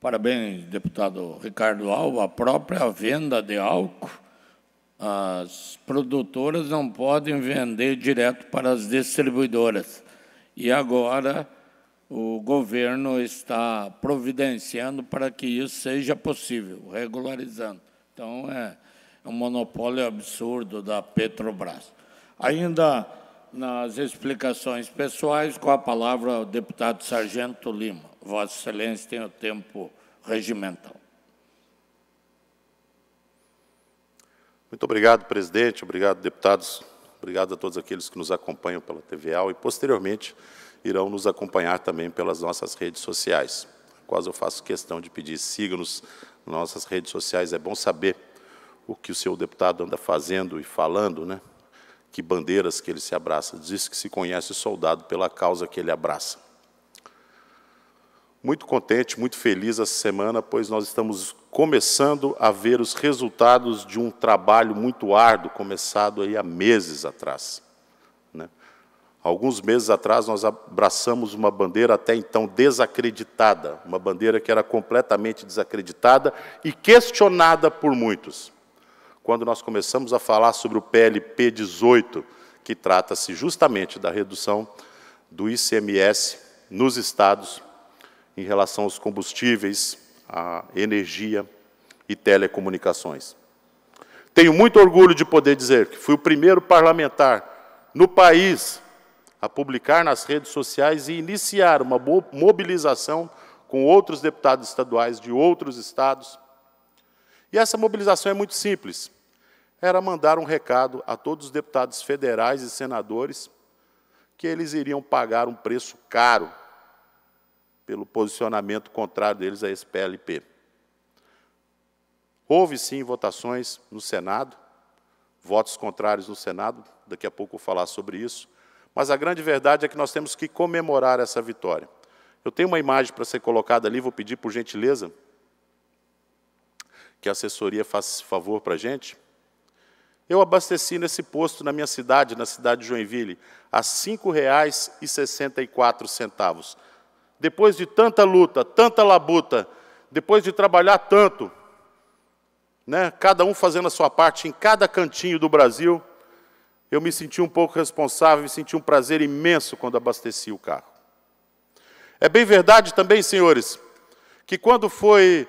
Parabéns, deputado Ricardo Alva. A própria venda de álcool, as produtoras não podem vender direto para as distribuidoras. E agora o governo está providenciando para que isso seja possível, regularizando. Então, é um monopólio absurdo da Petrobras. Ainda nas explicações pessoais, com a palavra o deputado Sargento Lima. Vossa Excelência tem o tempo regimental. Muito obrigado, presidente. Obrigado, deputados. Obrigado a todos aqueles que nos acompanham pela TVA e, posteriormente, irão nos acompanhar também pelas nossas redes sociais. Quase eu faço questão de pedir, siga-nos nas nossas redes sociais, é bom saber o que o seu deputado anda fazendo e falando, né? que bandeiras que ele se abraça. Diz que se conhece o soldado pela causa que ele abraça. Muito contente, muito feliz essa semana, pois nós estamos começando a ver os resultados de um trabalho muito árduo, começado aí há meses atrás. Alguns meses atrás, nós abraçamos uma bandeira até então desacreditada, uma bandeira que era completamente desacreditada e questionada por muitos. Quando nós começamos a falar sobre o PLP 18, que trata-se justamente da redução do ICMS nos estados em relação aos combustíveis, à energia e telecomunicações. Tenho muito orgulho de poder dizer que fui o primeiro parlamentar no país a publicar nas redes sociais e iniciar uma mobilização com outros deputados estaduais de outros estados. E essa mobilização é muito simples. Era mandar um recado a todos os deputados federais e senadores que eles iriam pagar um preço caro pelo posicionamento contrário deles a esse PLP. Houve sim votações no Senado, votos contrários no Senado, daqui a pouco vou falar sobre isso, mas a grande verdade é que nós temos que comemorar essa vitória. Eu tenho uma imagem para ser colocada ali, vou pedir por gentileza que a assessoria faça favor para a gente. Eu abasteci nesse posto na minha cidade, na cidade de Joinville, a R$ 5,64. Depois de tanta luta, tanta labuta, depois de trabalhar tanto, né, cada um fazendo a sua parte em cada cantinho do Brasil, eu me senti um pouco responsável, me senti um prazer imenso quando abasteci o carro. É bem verdade também, senhores, que quando foi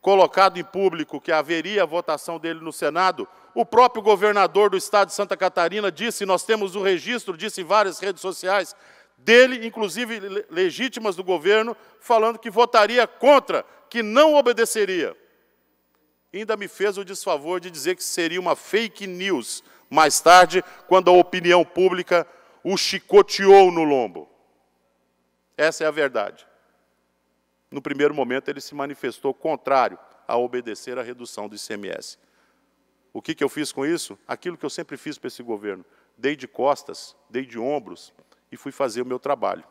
colocado em público que haveria a votação dele no Senado, o próprio governador do estado de Santa Catarina disse, nós temos o um registro disse em várias redes sociais dele, inclusive legítimas do governo, falando que votaria contra, que não obedeceria. Ainda me fez o desfavor de dizer que seria uma fake news mais tarde, quando a opinião pública o chicoteou no lombo. Essa é a verdade. No primeiro momento, ele se manifestou contrário a obedecer à redução do ICMS. O que, que eu fiz com isso? Aquilo que eu sempre fiz para esse governo. Dei de costas, dei de ombros e fui fazer o meu trabalho.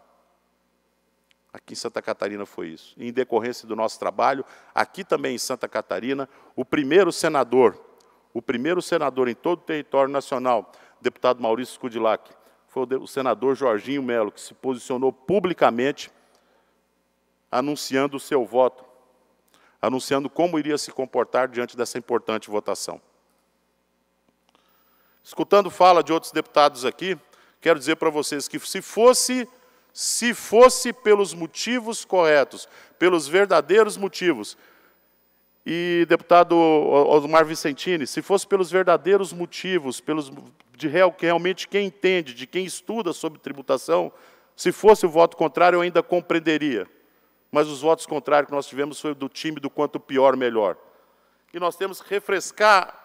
Aqui em Santa Catarina foi isso. em decorrência do nosso trabalho, aqui também em Santa Catarina, o primeiro senador o primeiro senador em todo o território nacional, deputado Maurício Kudilac, foi o senador Jorginho Melo, que se posicionou publicamente anunciando o seu voto, anunciando como iria se comportar diante dessa importante votação. Escutando fala de outros deputados aqui, quero dizer para vocês que se fosse se fosse pelos motivos corretos, pelos verdadeiros motivos, e deputado Osmar Vicentini, se fosse pelos verdadeiros motivos, pelos de real, que realmente quem entende, de quem estuda sobre tributação, se fosse o voto contrário, eu ainda compreenderia. Mas os votos contrários que nós tivemos foi do time do quanto pior, melhor. E nós temos que refrescar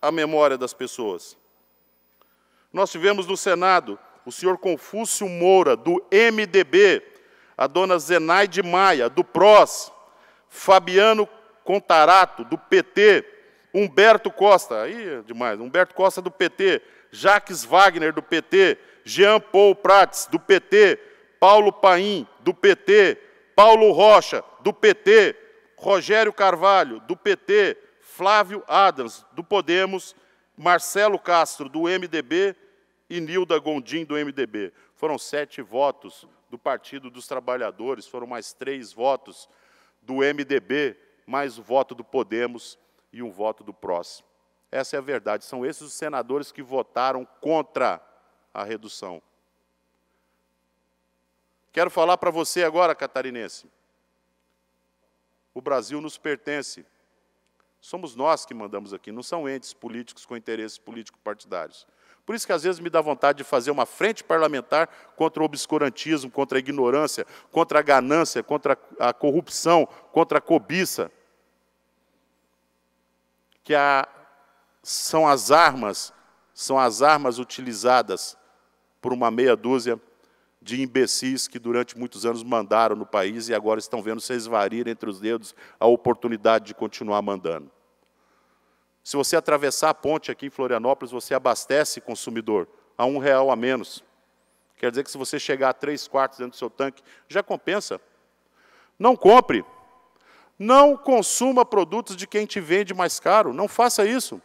a memória das pessoas. Nós tivemos no Senado o senhor Confúcio Moura, do MDB, a dona Zenaide Maia, do PROS, Fabiano Contarato, do PT, Humberto Costa, aí é demais, Humberto Costa do PT, Jaques Wagner do PT, Jean Paul Prats do PT, Paulo Paim do PT, Paulo Rocha do PT, Rogério Carvalho do PT, Flávio Adams do Podemos, Marcelo Castro do MDB e Nilda Gondim do MDB. Foram sete votos do Partido dos Trabalhadores, foram mais três votos do MDB, mais o voto do Podemos e um voto do próximo. Essa é a verdade. São esses os senadores que votaram contra a redução. Quero falar para você agora, catarinense. O Brasil nos pertence. Somos nós que mandamos aqui, não são entes políticos com interesses político-partidários. Por isso que às vezes me dá vontade de fazer uma frente parlamentar contra o obscurantismo, contra a ignorância, contra a ganância, contra a corrupção, contra a cobiça, que a, são as armas, são as armas utilizadas por uma meia dúzia de imbecis que durante muitos anos mandaram no país e agora estão vendo se esvarir entre os dedos a oportunidade de continuar mandando. Se você atravessar a ponte aqui em Florianópolis, você abastece consumidor a um real a menos. Quer dizer que se você chegar a três quartos dentro do seu tanque, já compensa. Não compre. Não consuma produtos de quem te vende mais caro. Não faça isso.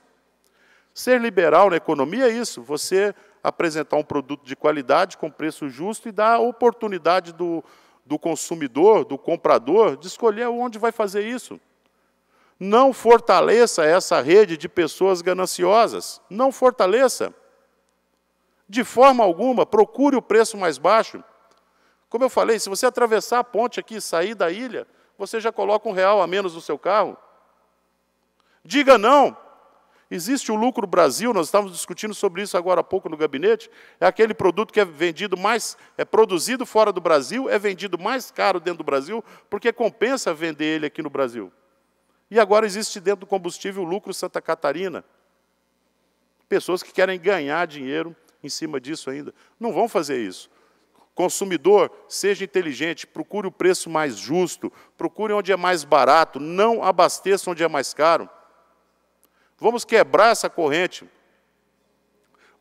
Ser liberal na economia é isso. Você apresentar um produto de qualidade com preço justo e dar a oportunidade do, do consumidor, do comprador, de escolher onde vai fazer isso. Não fortaleça essa rede de pessoas gananciosas. Não fortaleça. De forma alguma, procure o preço mais baixo. Como eu falei, se você atravessar a ponte aqui e sair da ilha, você já coloca um real a menos no seu carro. Diga não. Existe o Lucro Brasil, nós estávamos discutindo sobre isso agora há pouco no gabinete. É aquele produto que é vendido mais, é produzido fora do Brasil, é vendido mais caro dentro do Brasil, porque compensa vender ele aqui no Brasil. E agora existe dentro do combustível o lucro Santa Catarina. Pessoas que querem ganhar dinheiro em cima disso ainda. Não vão fazer isso. Consumidor, seja inteligente, procure o preço mais justo, procure onde é mais barato, não abasteça onde é mais caro. Vamos quebrar essa corrente.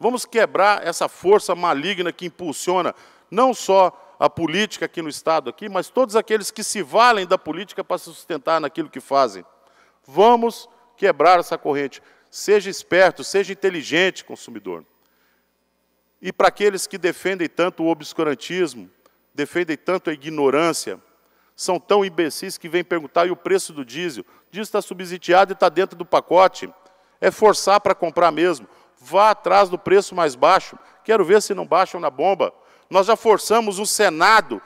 Vamos quebrar essa força maligna que impulsiona não só a política aqui no Estado, aqui, mas todos aqueles que se valem da política para se sustentar naquilo que fazem. Vamos quebrar essa corrente. Seja esperto, seja inteligente, consumidor. E para aqueles que defendem tanto o obscurantismo, defendem tanto a ignorância, são tão imbecis que vêm perguntar e o preço do diesel. O diesel está subsidiado e está dentro do pacote. É forçar para comprar mesmo. Vá atrás do preço mais baixo. Quero ver se não baixam na bomba. Nós já forçamos o Senado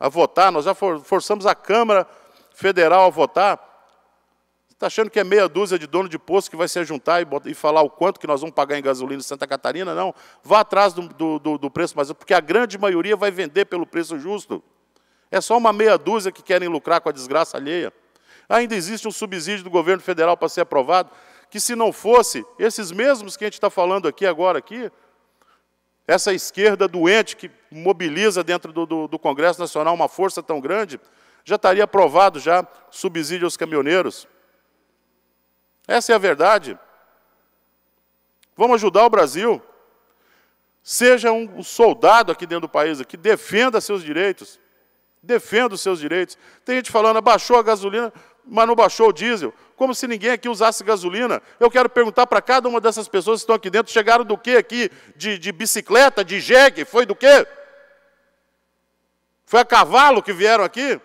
a votar, nós já forçamos a Câmara Federal a votar Está achando que é meia dúzia de dono de posto que vai se juntar e, e, falar o quanto que nós vamos pagar em gasolina em Santa Catarina? Não. Vá atrás do, do, do preço, é porque a grande maioria vai vender pelo preço justo. É só uma meia dúzia que querem lucrar com a desgraça alheia. Ainda existe um subsídio do governo federal para ser aprovado, que se não fosse esses mesmos que a gente está falando aqui agora, aqui, essa esquerda doente que mobiliza dentro do, do, do, Congresso Nacional uma força tão grande, já estaria aprovado já subsídio aos caminhoneiros. Essa é a verdade. Vamos ajudar o Brasil. Seja um soldado aqui dentro do país, que defenda seus direitos. Defenda os seus direitos. Tem gente falando, abaixou a gasolina, mas não baixou o diesel. Como se ninguém aqui usasse gasolina. Eu quero perguntar para cada uma dessas pessoas que estão aqui dentro, chegaram do que aqui? De, de bicicleta, de jegue, foi do quê? Foi a cavalo que vieram aqui?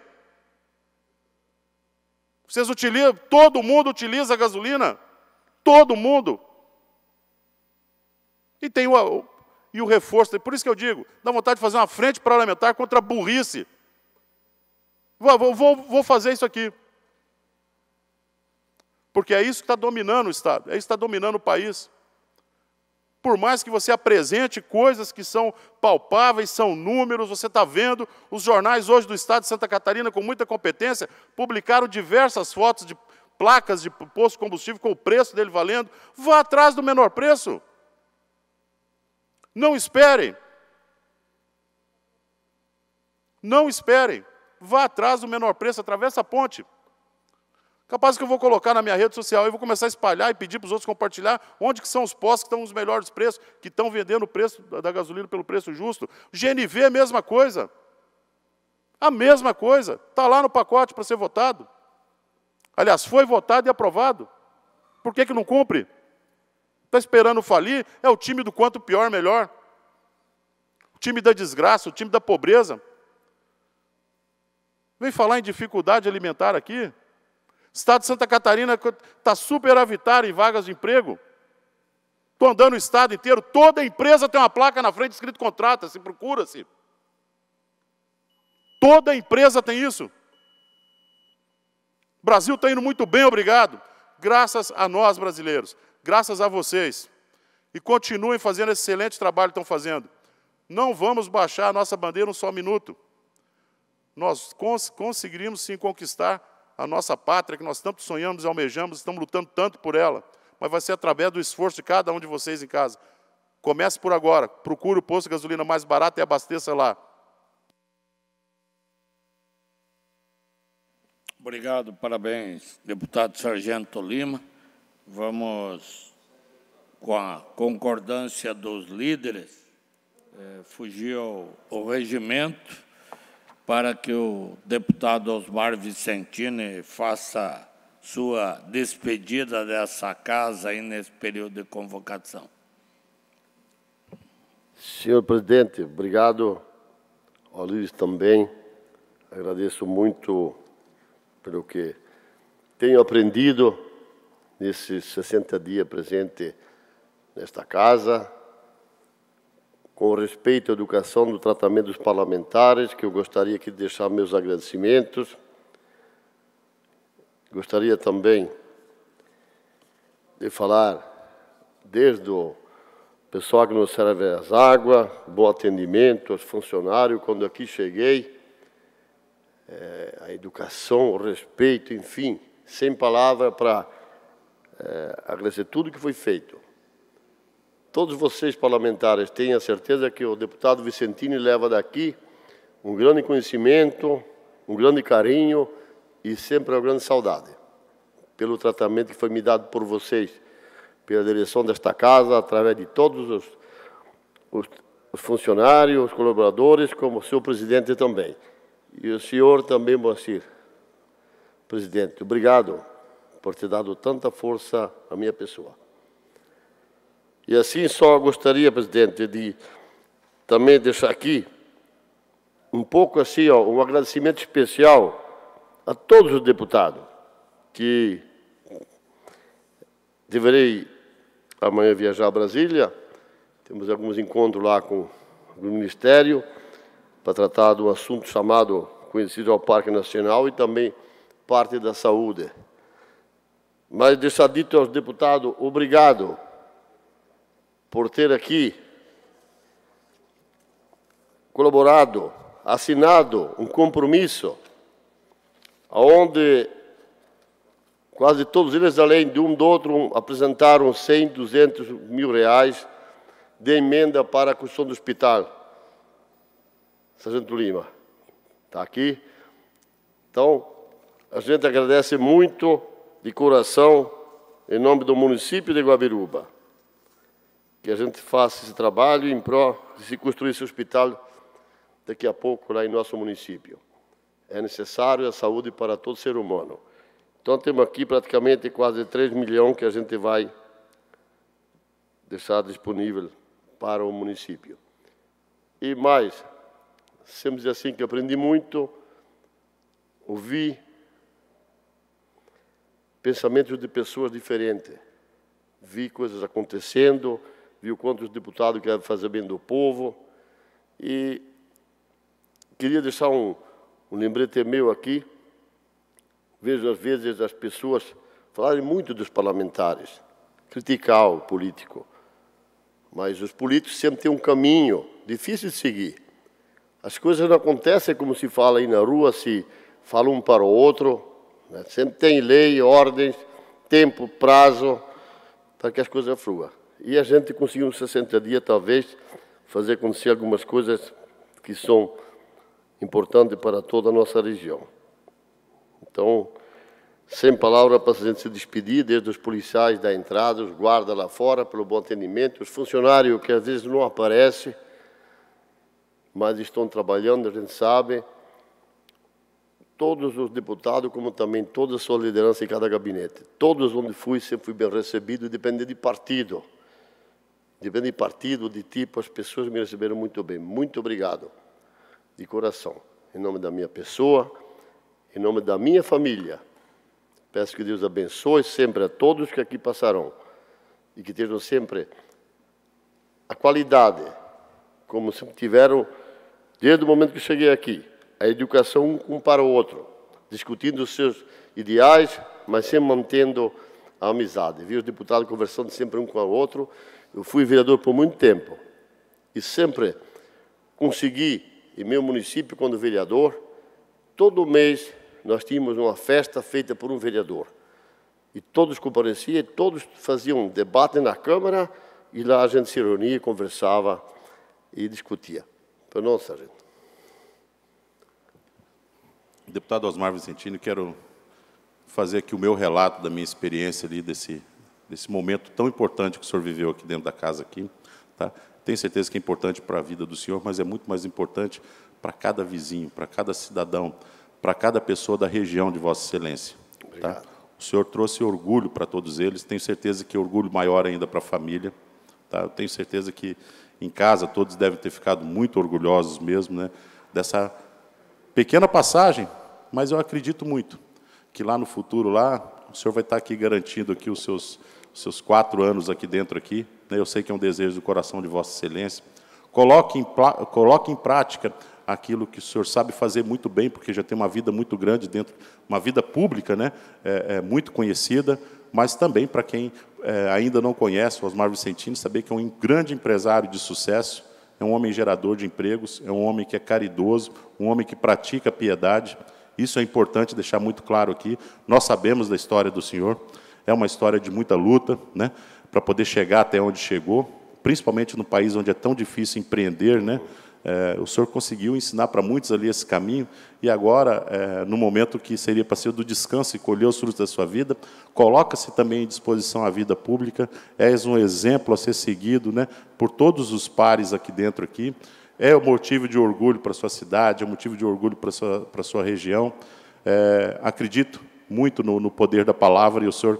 Vocês utilizam, todo mundo utiliza gasolina. Todo mundo. E tem o, e o reforço, por isso que eu digo, dá vontade de fazer uma frente parlamentar contra a burrice. Vou, vou, vou fazer isso aqui. Porque é isso que está dominando o Estado, é isso que está dominando o país. Por mais que você apresente coisas que são palpáveis, são números, você está vendo, os jornais hoje do estado de Santa Catarina, com muita competência, publicaram diversas fotos de placas de posto de combustível com o preço dele valendo. Vá atrás do menor preço. Não esperem. Não esperem. Vá atrás do menor preço, atravessa a ponte. Capaz que eu vou colocar na minha rede social e vou começar a espalhar e pedir para os outros compartilhar onde que são os postos que estão os melhores preços, que estão vendendo o preço da gasolina pelo preço justo. GNV é a mesma coisa. A mesma coisa. Está lá no pacote para ser votado. Aliás, foi votado e aprovado. Por que, que não cumpre? Está esperando falir? É o time do quanto pior, melhor. O time da desgraça, o time da pobreza. Vem falar em dificuldade alimentar aqui? estado de Santa Catarina está superavitário em vagas de emprego. Estou andando o estado inteiro, toda empresa tem uma placa na frente escrito contrata-se, procura-se. Toda empresa tem isso. O Brasil está indo muito bem, obrigado. Graças a nós, brasileiros. Graças a vocês. E continuem fazendo esse excelente trabalho que estão fazendo. Não vamos baixar a nossa bandeira um só minuto. Nós cons conseguiríamos sim conquistar a nossa pátria que nós tanto sonhamos e almejamos, estamos lutando tanto por ela, mas vai ser através do esforço de cada um de vocês em casa. Comece por agora, procure o posto de gasolina mais barato e abasteça lá. Obrigado, parabéns, deputado Sargento Lima. Vamos, com a concordância dos líderes, eh, fugiu o regimento para que o deputado Osmar Vicentini faça sua despedida dessa casa aí nesse período de convocação. Senhor presidente, obrigado. Ao também. Agradeço muito pelo que tenho aprendido nesses 60 dias presente nesta casa, com respeito à educação do tratamento dos parlamentares, que eu gostaria aqui de deixar meus agradecimentos. Gostaria também de falar desde o pessoal que nos serve as águas, bom atendimento aos funcionários. Quando aqui cheguei, é, a educação, o respeito, enfim, sem palavra para é, eh, agradecer tudo que foi feito. Todos vocês parlamentares têm a certeza que o deputado Vicentini leva daqui um grande conhecimento, um grande carinho e sempre uma grande saudade pelo tratamento que foi me dado por vocês, pela direção desta casa, através de todos os, os, os funcionários, os colaboradores, como o seu presidente também. E o senhor também, Moacir, presidente. Obrigado por ter dado tanta força à minha pessoa. E assim só gostaria, presidente, de também deixar aqui um pouco assim, ó, um agradecimento especial a todos os deputados que deverei amanhã viajar a Brasília. Temos alguns encontros lá com o Ministério para tratar do assunto chamado conhecido ao Parque Nacional e também parte da saúde. Mas deixar dito aos deputados, obrigado por ter aqui colaborado, assinado um compromisso onde quase todos eles, além de um do outro, apresentaram 100, 200 mil reais de emenda para a construção do hospital. Sargento Lima, está aqui. Então, a gente agradece muito de coração, em nome do município de Guabiruba que a gente faça esse trabalho em prol de se construir esse hospital daqui a pouco lá em nosso município. É necessário a saúde para todo ser humano. Então, temos aqui praticamente quase 3 milhões que a gente vai deixar disponível para o município. E mais, sempre dizer assim que aprendi muito, ouvi pensamentos de pessoas diferentes, vi coisas acontecendo, viu quantos deputados querem é fazer bem do povo. E queria deixar um, um lembrete meu aqui. Vejo, às vezes, as pessoas falarem muito dos parlamentares, criticar o político. Mas os políticos sempre têm um caminho difícil de seguir. As coisas não acontecem como se fala aí na rua, se fala um para o outro. Né? Sempre tem lei, ordens, tempo, prazo, para que as coisas fluam. E a gente conseguiu, em 60 dias, talvez, fazer acontecer algumas coisas que são importantes para toda a nossa região. Então, sem palavra para a gente se despedir, desde os policiais da entrada, os guardas lá fora, pelo bom atendimento, os funcionários que às vezes não aparecem, mas estão trabalhando, a gente sabe, todos os deputados, como também toda a sua liderança em cada gabinete. Todos onde fui, sempre fui bem recebido, dependendo de partido de venda de partido, de tipo, as pessoas me receberam muito bem. Muito obrigado, de coração. Em nome da minha pessoa, em nome da minha família. Peço que Deus abençoe sempre a todos que aqui passarão e que tenham sempre a qualidade, como sempre tiveram desde o momento que cheguei aqui, a educação um para o outro, discutindo os seus ideais, mas sempre mantendo a amizade. Vi os deputados conversando sempre um com o outro eu fui vereador por muito tempo e sempre consegui, em meu município, quando vereador, todo mês nós tínhamos uma festa feita por um vereador. E todos compareciam, todos faziam debate na Câmara e lá a gente se reunia, conversava e discutia. Para nós, sargento. Deputado Osmar Vicentino, quero fazer aqui o meu relato da minha experiência ali desse desse momento tão importante que o senhor viveu aqui dentro da casa aqui, tá? Tenho certeza que é importante para a vida do senhor, mas é muito mais importante para cada vizinho, para cada cidadão, para cada pessoa da região de Vossa Excelência. Tá? O senhor trouxe orgulho para todos eles, tenho certeza que orgulho maior ainda para a família. Tá? tenho certeza que em casa todos devem ter ficado muito orgulhosos mesmo né, dessa pequena passagem, mas eu acredito muito que lá no futuro, lá, o senhor vai estar aqui garantindo aqui os seus seus quatro anos aqui dentro aqui, né, eu sei que é um desejo do coração de Vossa Excelência, coloque em, coloque em prática aquilo que o senhor sabe fazer muito bem, porque já tem uma vida muito grande dentro, uma vida pública, né, é, é muito conhecida, mas também para quem é, ainda não conhece o Osmar Vicentini, saber que é um grande empresário de sucesso, é um homem gerador de empregos, é um homem que é caridoso, um homem que pratica piedade. Isso é importante deixar muito claro aqui. Nós sabemos da história do senhor. É uma história de muita luta, né? Para poder chegar até onde chegou, principalmente no país onde é tão difícil empreender, né? É, o senhor conseguiu ensinar para muitos ali esse caminho, e agora, é, no momento que seria para ser do descanso e colher os frutos da sua vida, coloca-se também em disposição à vida pública, és um exemplo a ser seguido né, por todos os pares aqui dentro. aqui É um motivo de orgulho para a sua cidade, é um motivo de orgulho para a sua, para sua região. É, acredito muito no, no poder da palavra, e o senhor,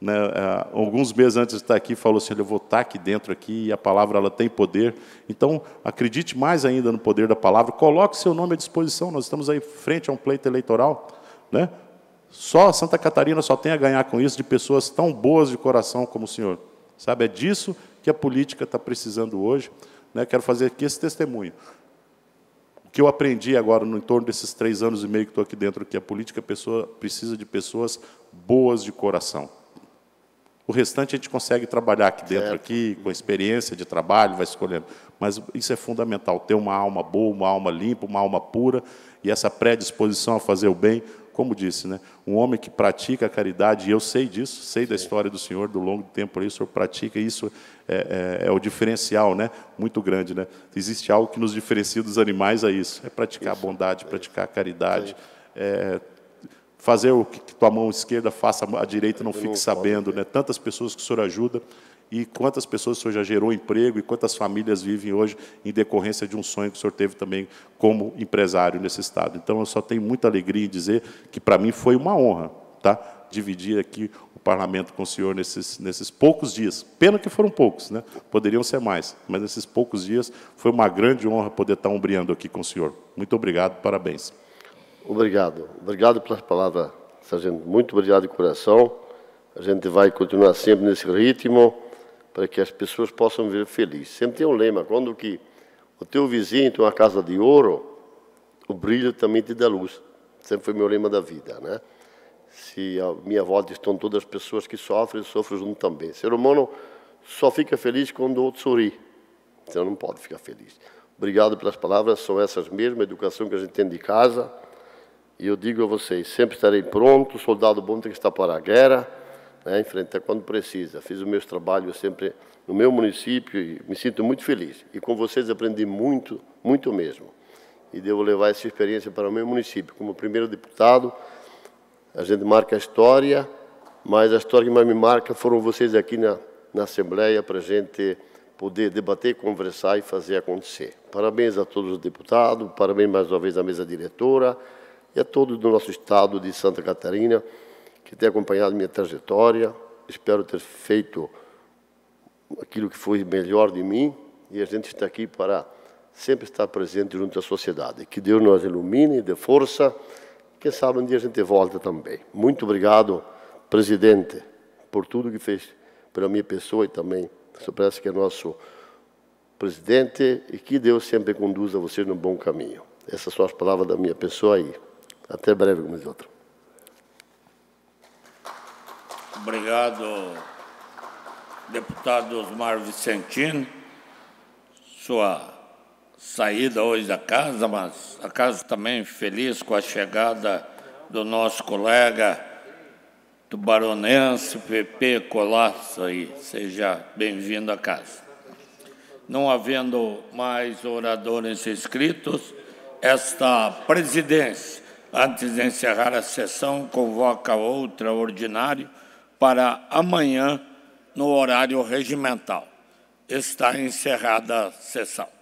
né, ah, alguns meses antes de estar aqui, falou assim, eu vou estar aqui dentro aqui, e a palavra ela tem poder. Então, acredite mais ainda no poder da palavra, coloque seu nome à disposição, nós estamos aí frente a um pleito eleitoral, né? Só Santa Catarina só tem a ganhar com isso de pessoas tão boas de coração como o senhor. Sabe, é disso que a política está precisando hoje. Né? Quero fazer aqui esse testemunho que eu aprendi agora no entorno desses três anos e meio que estou aqui dentro, que a política pessoa, precisa de pessoas boas de coração. O restante a gente consegue trabalhar aqui dentro, certo. aqui, com experiência de trabalho, vai escolhendo. Mas isso é fundamental, ter uma alma boa, uma alma limpa, uma alma pura, e essa predisposição a fazer o bem, como disse, né, um homem que pratica a caridade, e eu sei disso, sei da história do Senhor, do longo tempo aí, o Senhor pratica, e isso é, é, é, o diferencial né, muito grande. Né? Existe algo que nos diferencia dos animais, a é isso: é praticar isso. a bondade, é praticar a caridade. É, é fazer o que tua mão esquerda faça, a direita não fique sabendo, né? Tantas pessoas que o senhor ajuda, e quantas pessoas o senhor já gerou emprego e quantas famílias vivem hoje em decorrência de um sonho que o senhor teve também como empresário nesse estado. Então, eu só tenho muita alegria em dizer que, para mim, foi uma honra tá? dividir aqui o parlamento com o senhor nesses, nesses poucos dias. Pena que foram poucos, né? poderiam ser mais, mas nesses poucos dias foi uma grande honra poder estar umbriando aqui com o senhor. Muito obrigado, parabéns. Obrigado. Obrigado pelas palavras, Sargento. Muito obrigado de coração. A gente vai continuar sempre nesse ritmo para que as pessoas possam viver felizes. Sempre tem um lema, quando que o teu vizinho tem uma casa de ouro, o brilho também te dá luz. Sempre foi meu lema da vida, né? Se a minha volta estão todas as pessoas que sofrem, sofrem junto também. O ser humano só fica feliz quando o outro sorri. Então não pode ficar feliz. Obrigado pelas palavras, são essas mesmas, a educação que a gente tem de casa. E eu digo a vocês, sempre estarei pronto, soldado bom tem que estar para a guerra né, enfrentar quando precisa. Fiz os meus trabalhos sempre no meu município e me sinto muito feliz. E com vocês aprendi muito, muito mesmo. E devo levar essa experiência para o meu município. Como primeiro deputado, a gente marca a história, mas a história que mais me marca foram vocês aqui na, na Assembleia para a gente poder debater, conversar e fazer acontecer. Parabéns a todos os deputados, parabéns mais uma vez à mesa diretora e a todos do nosso Estado de Santa Catarina que tem acompanhado minha trajetória. Espero ter feito aquilo que foi melhor de mim e a gente está aqui para sempre estar presente junto à sociedade. Que Deus nos ilumine, dê força. Quem sabe um dia a gente volta também. Muito obrigado, presidente, por tudo que fez pela minha pessoa e também parece que é nosso presidente e que Deus sempre conduza você no bom caminho. Essas são as palavras da minha pessoa aí. Até breve, como diz outro. Obrigado, deputado Osmar Vicentino. Sua saída hoje da casa, mas a casa também feliz com a chegada do nosso colega tubaronense Pepe Colasso Aí seja bem-vindo à casa. Não havendo mais oradores inscritos, esta presidência, antes de encerrar a sessão, convoca outra ordinária para amanhã no horário regimental. Está encerrada a sessão.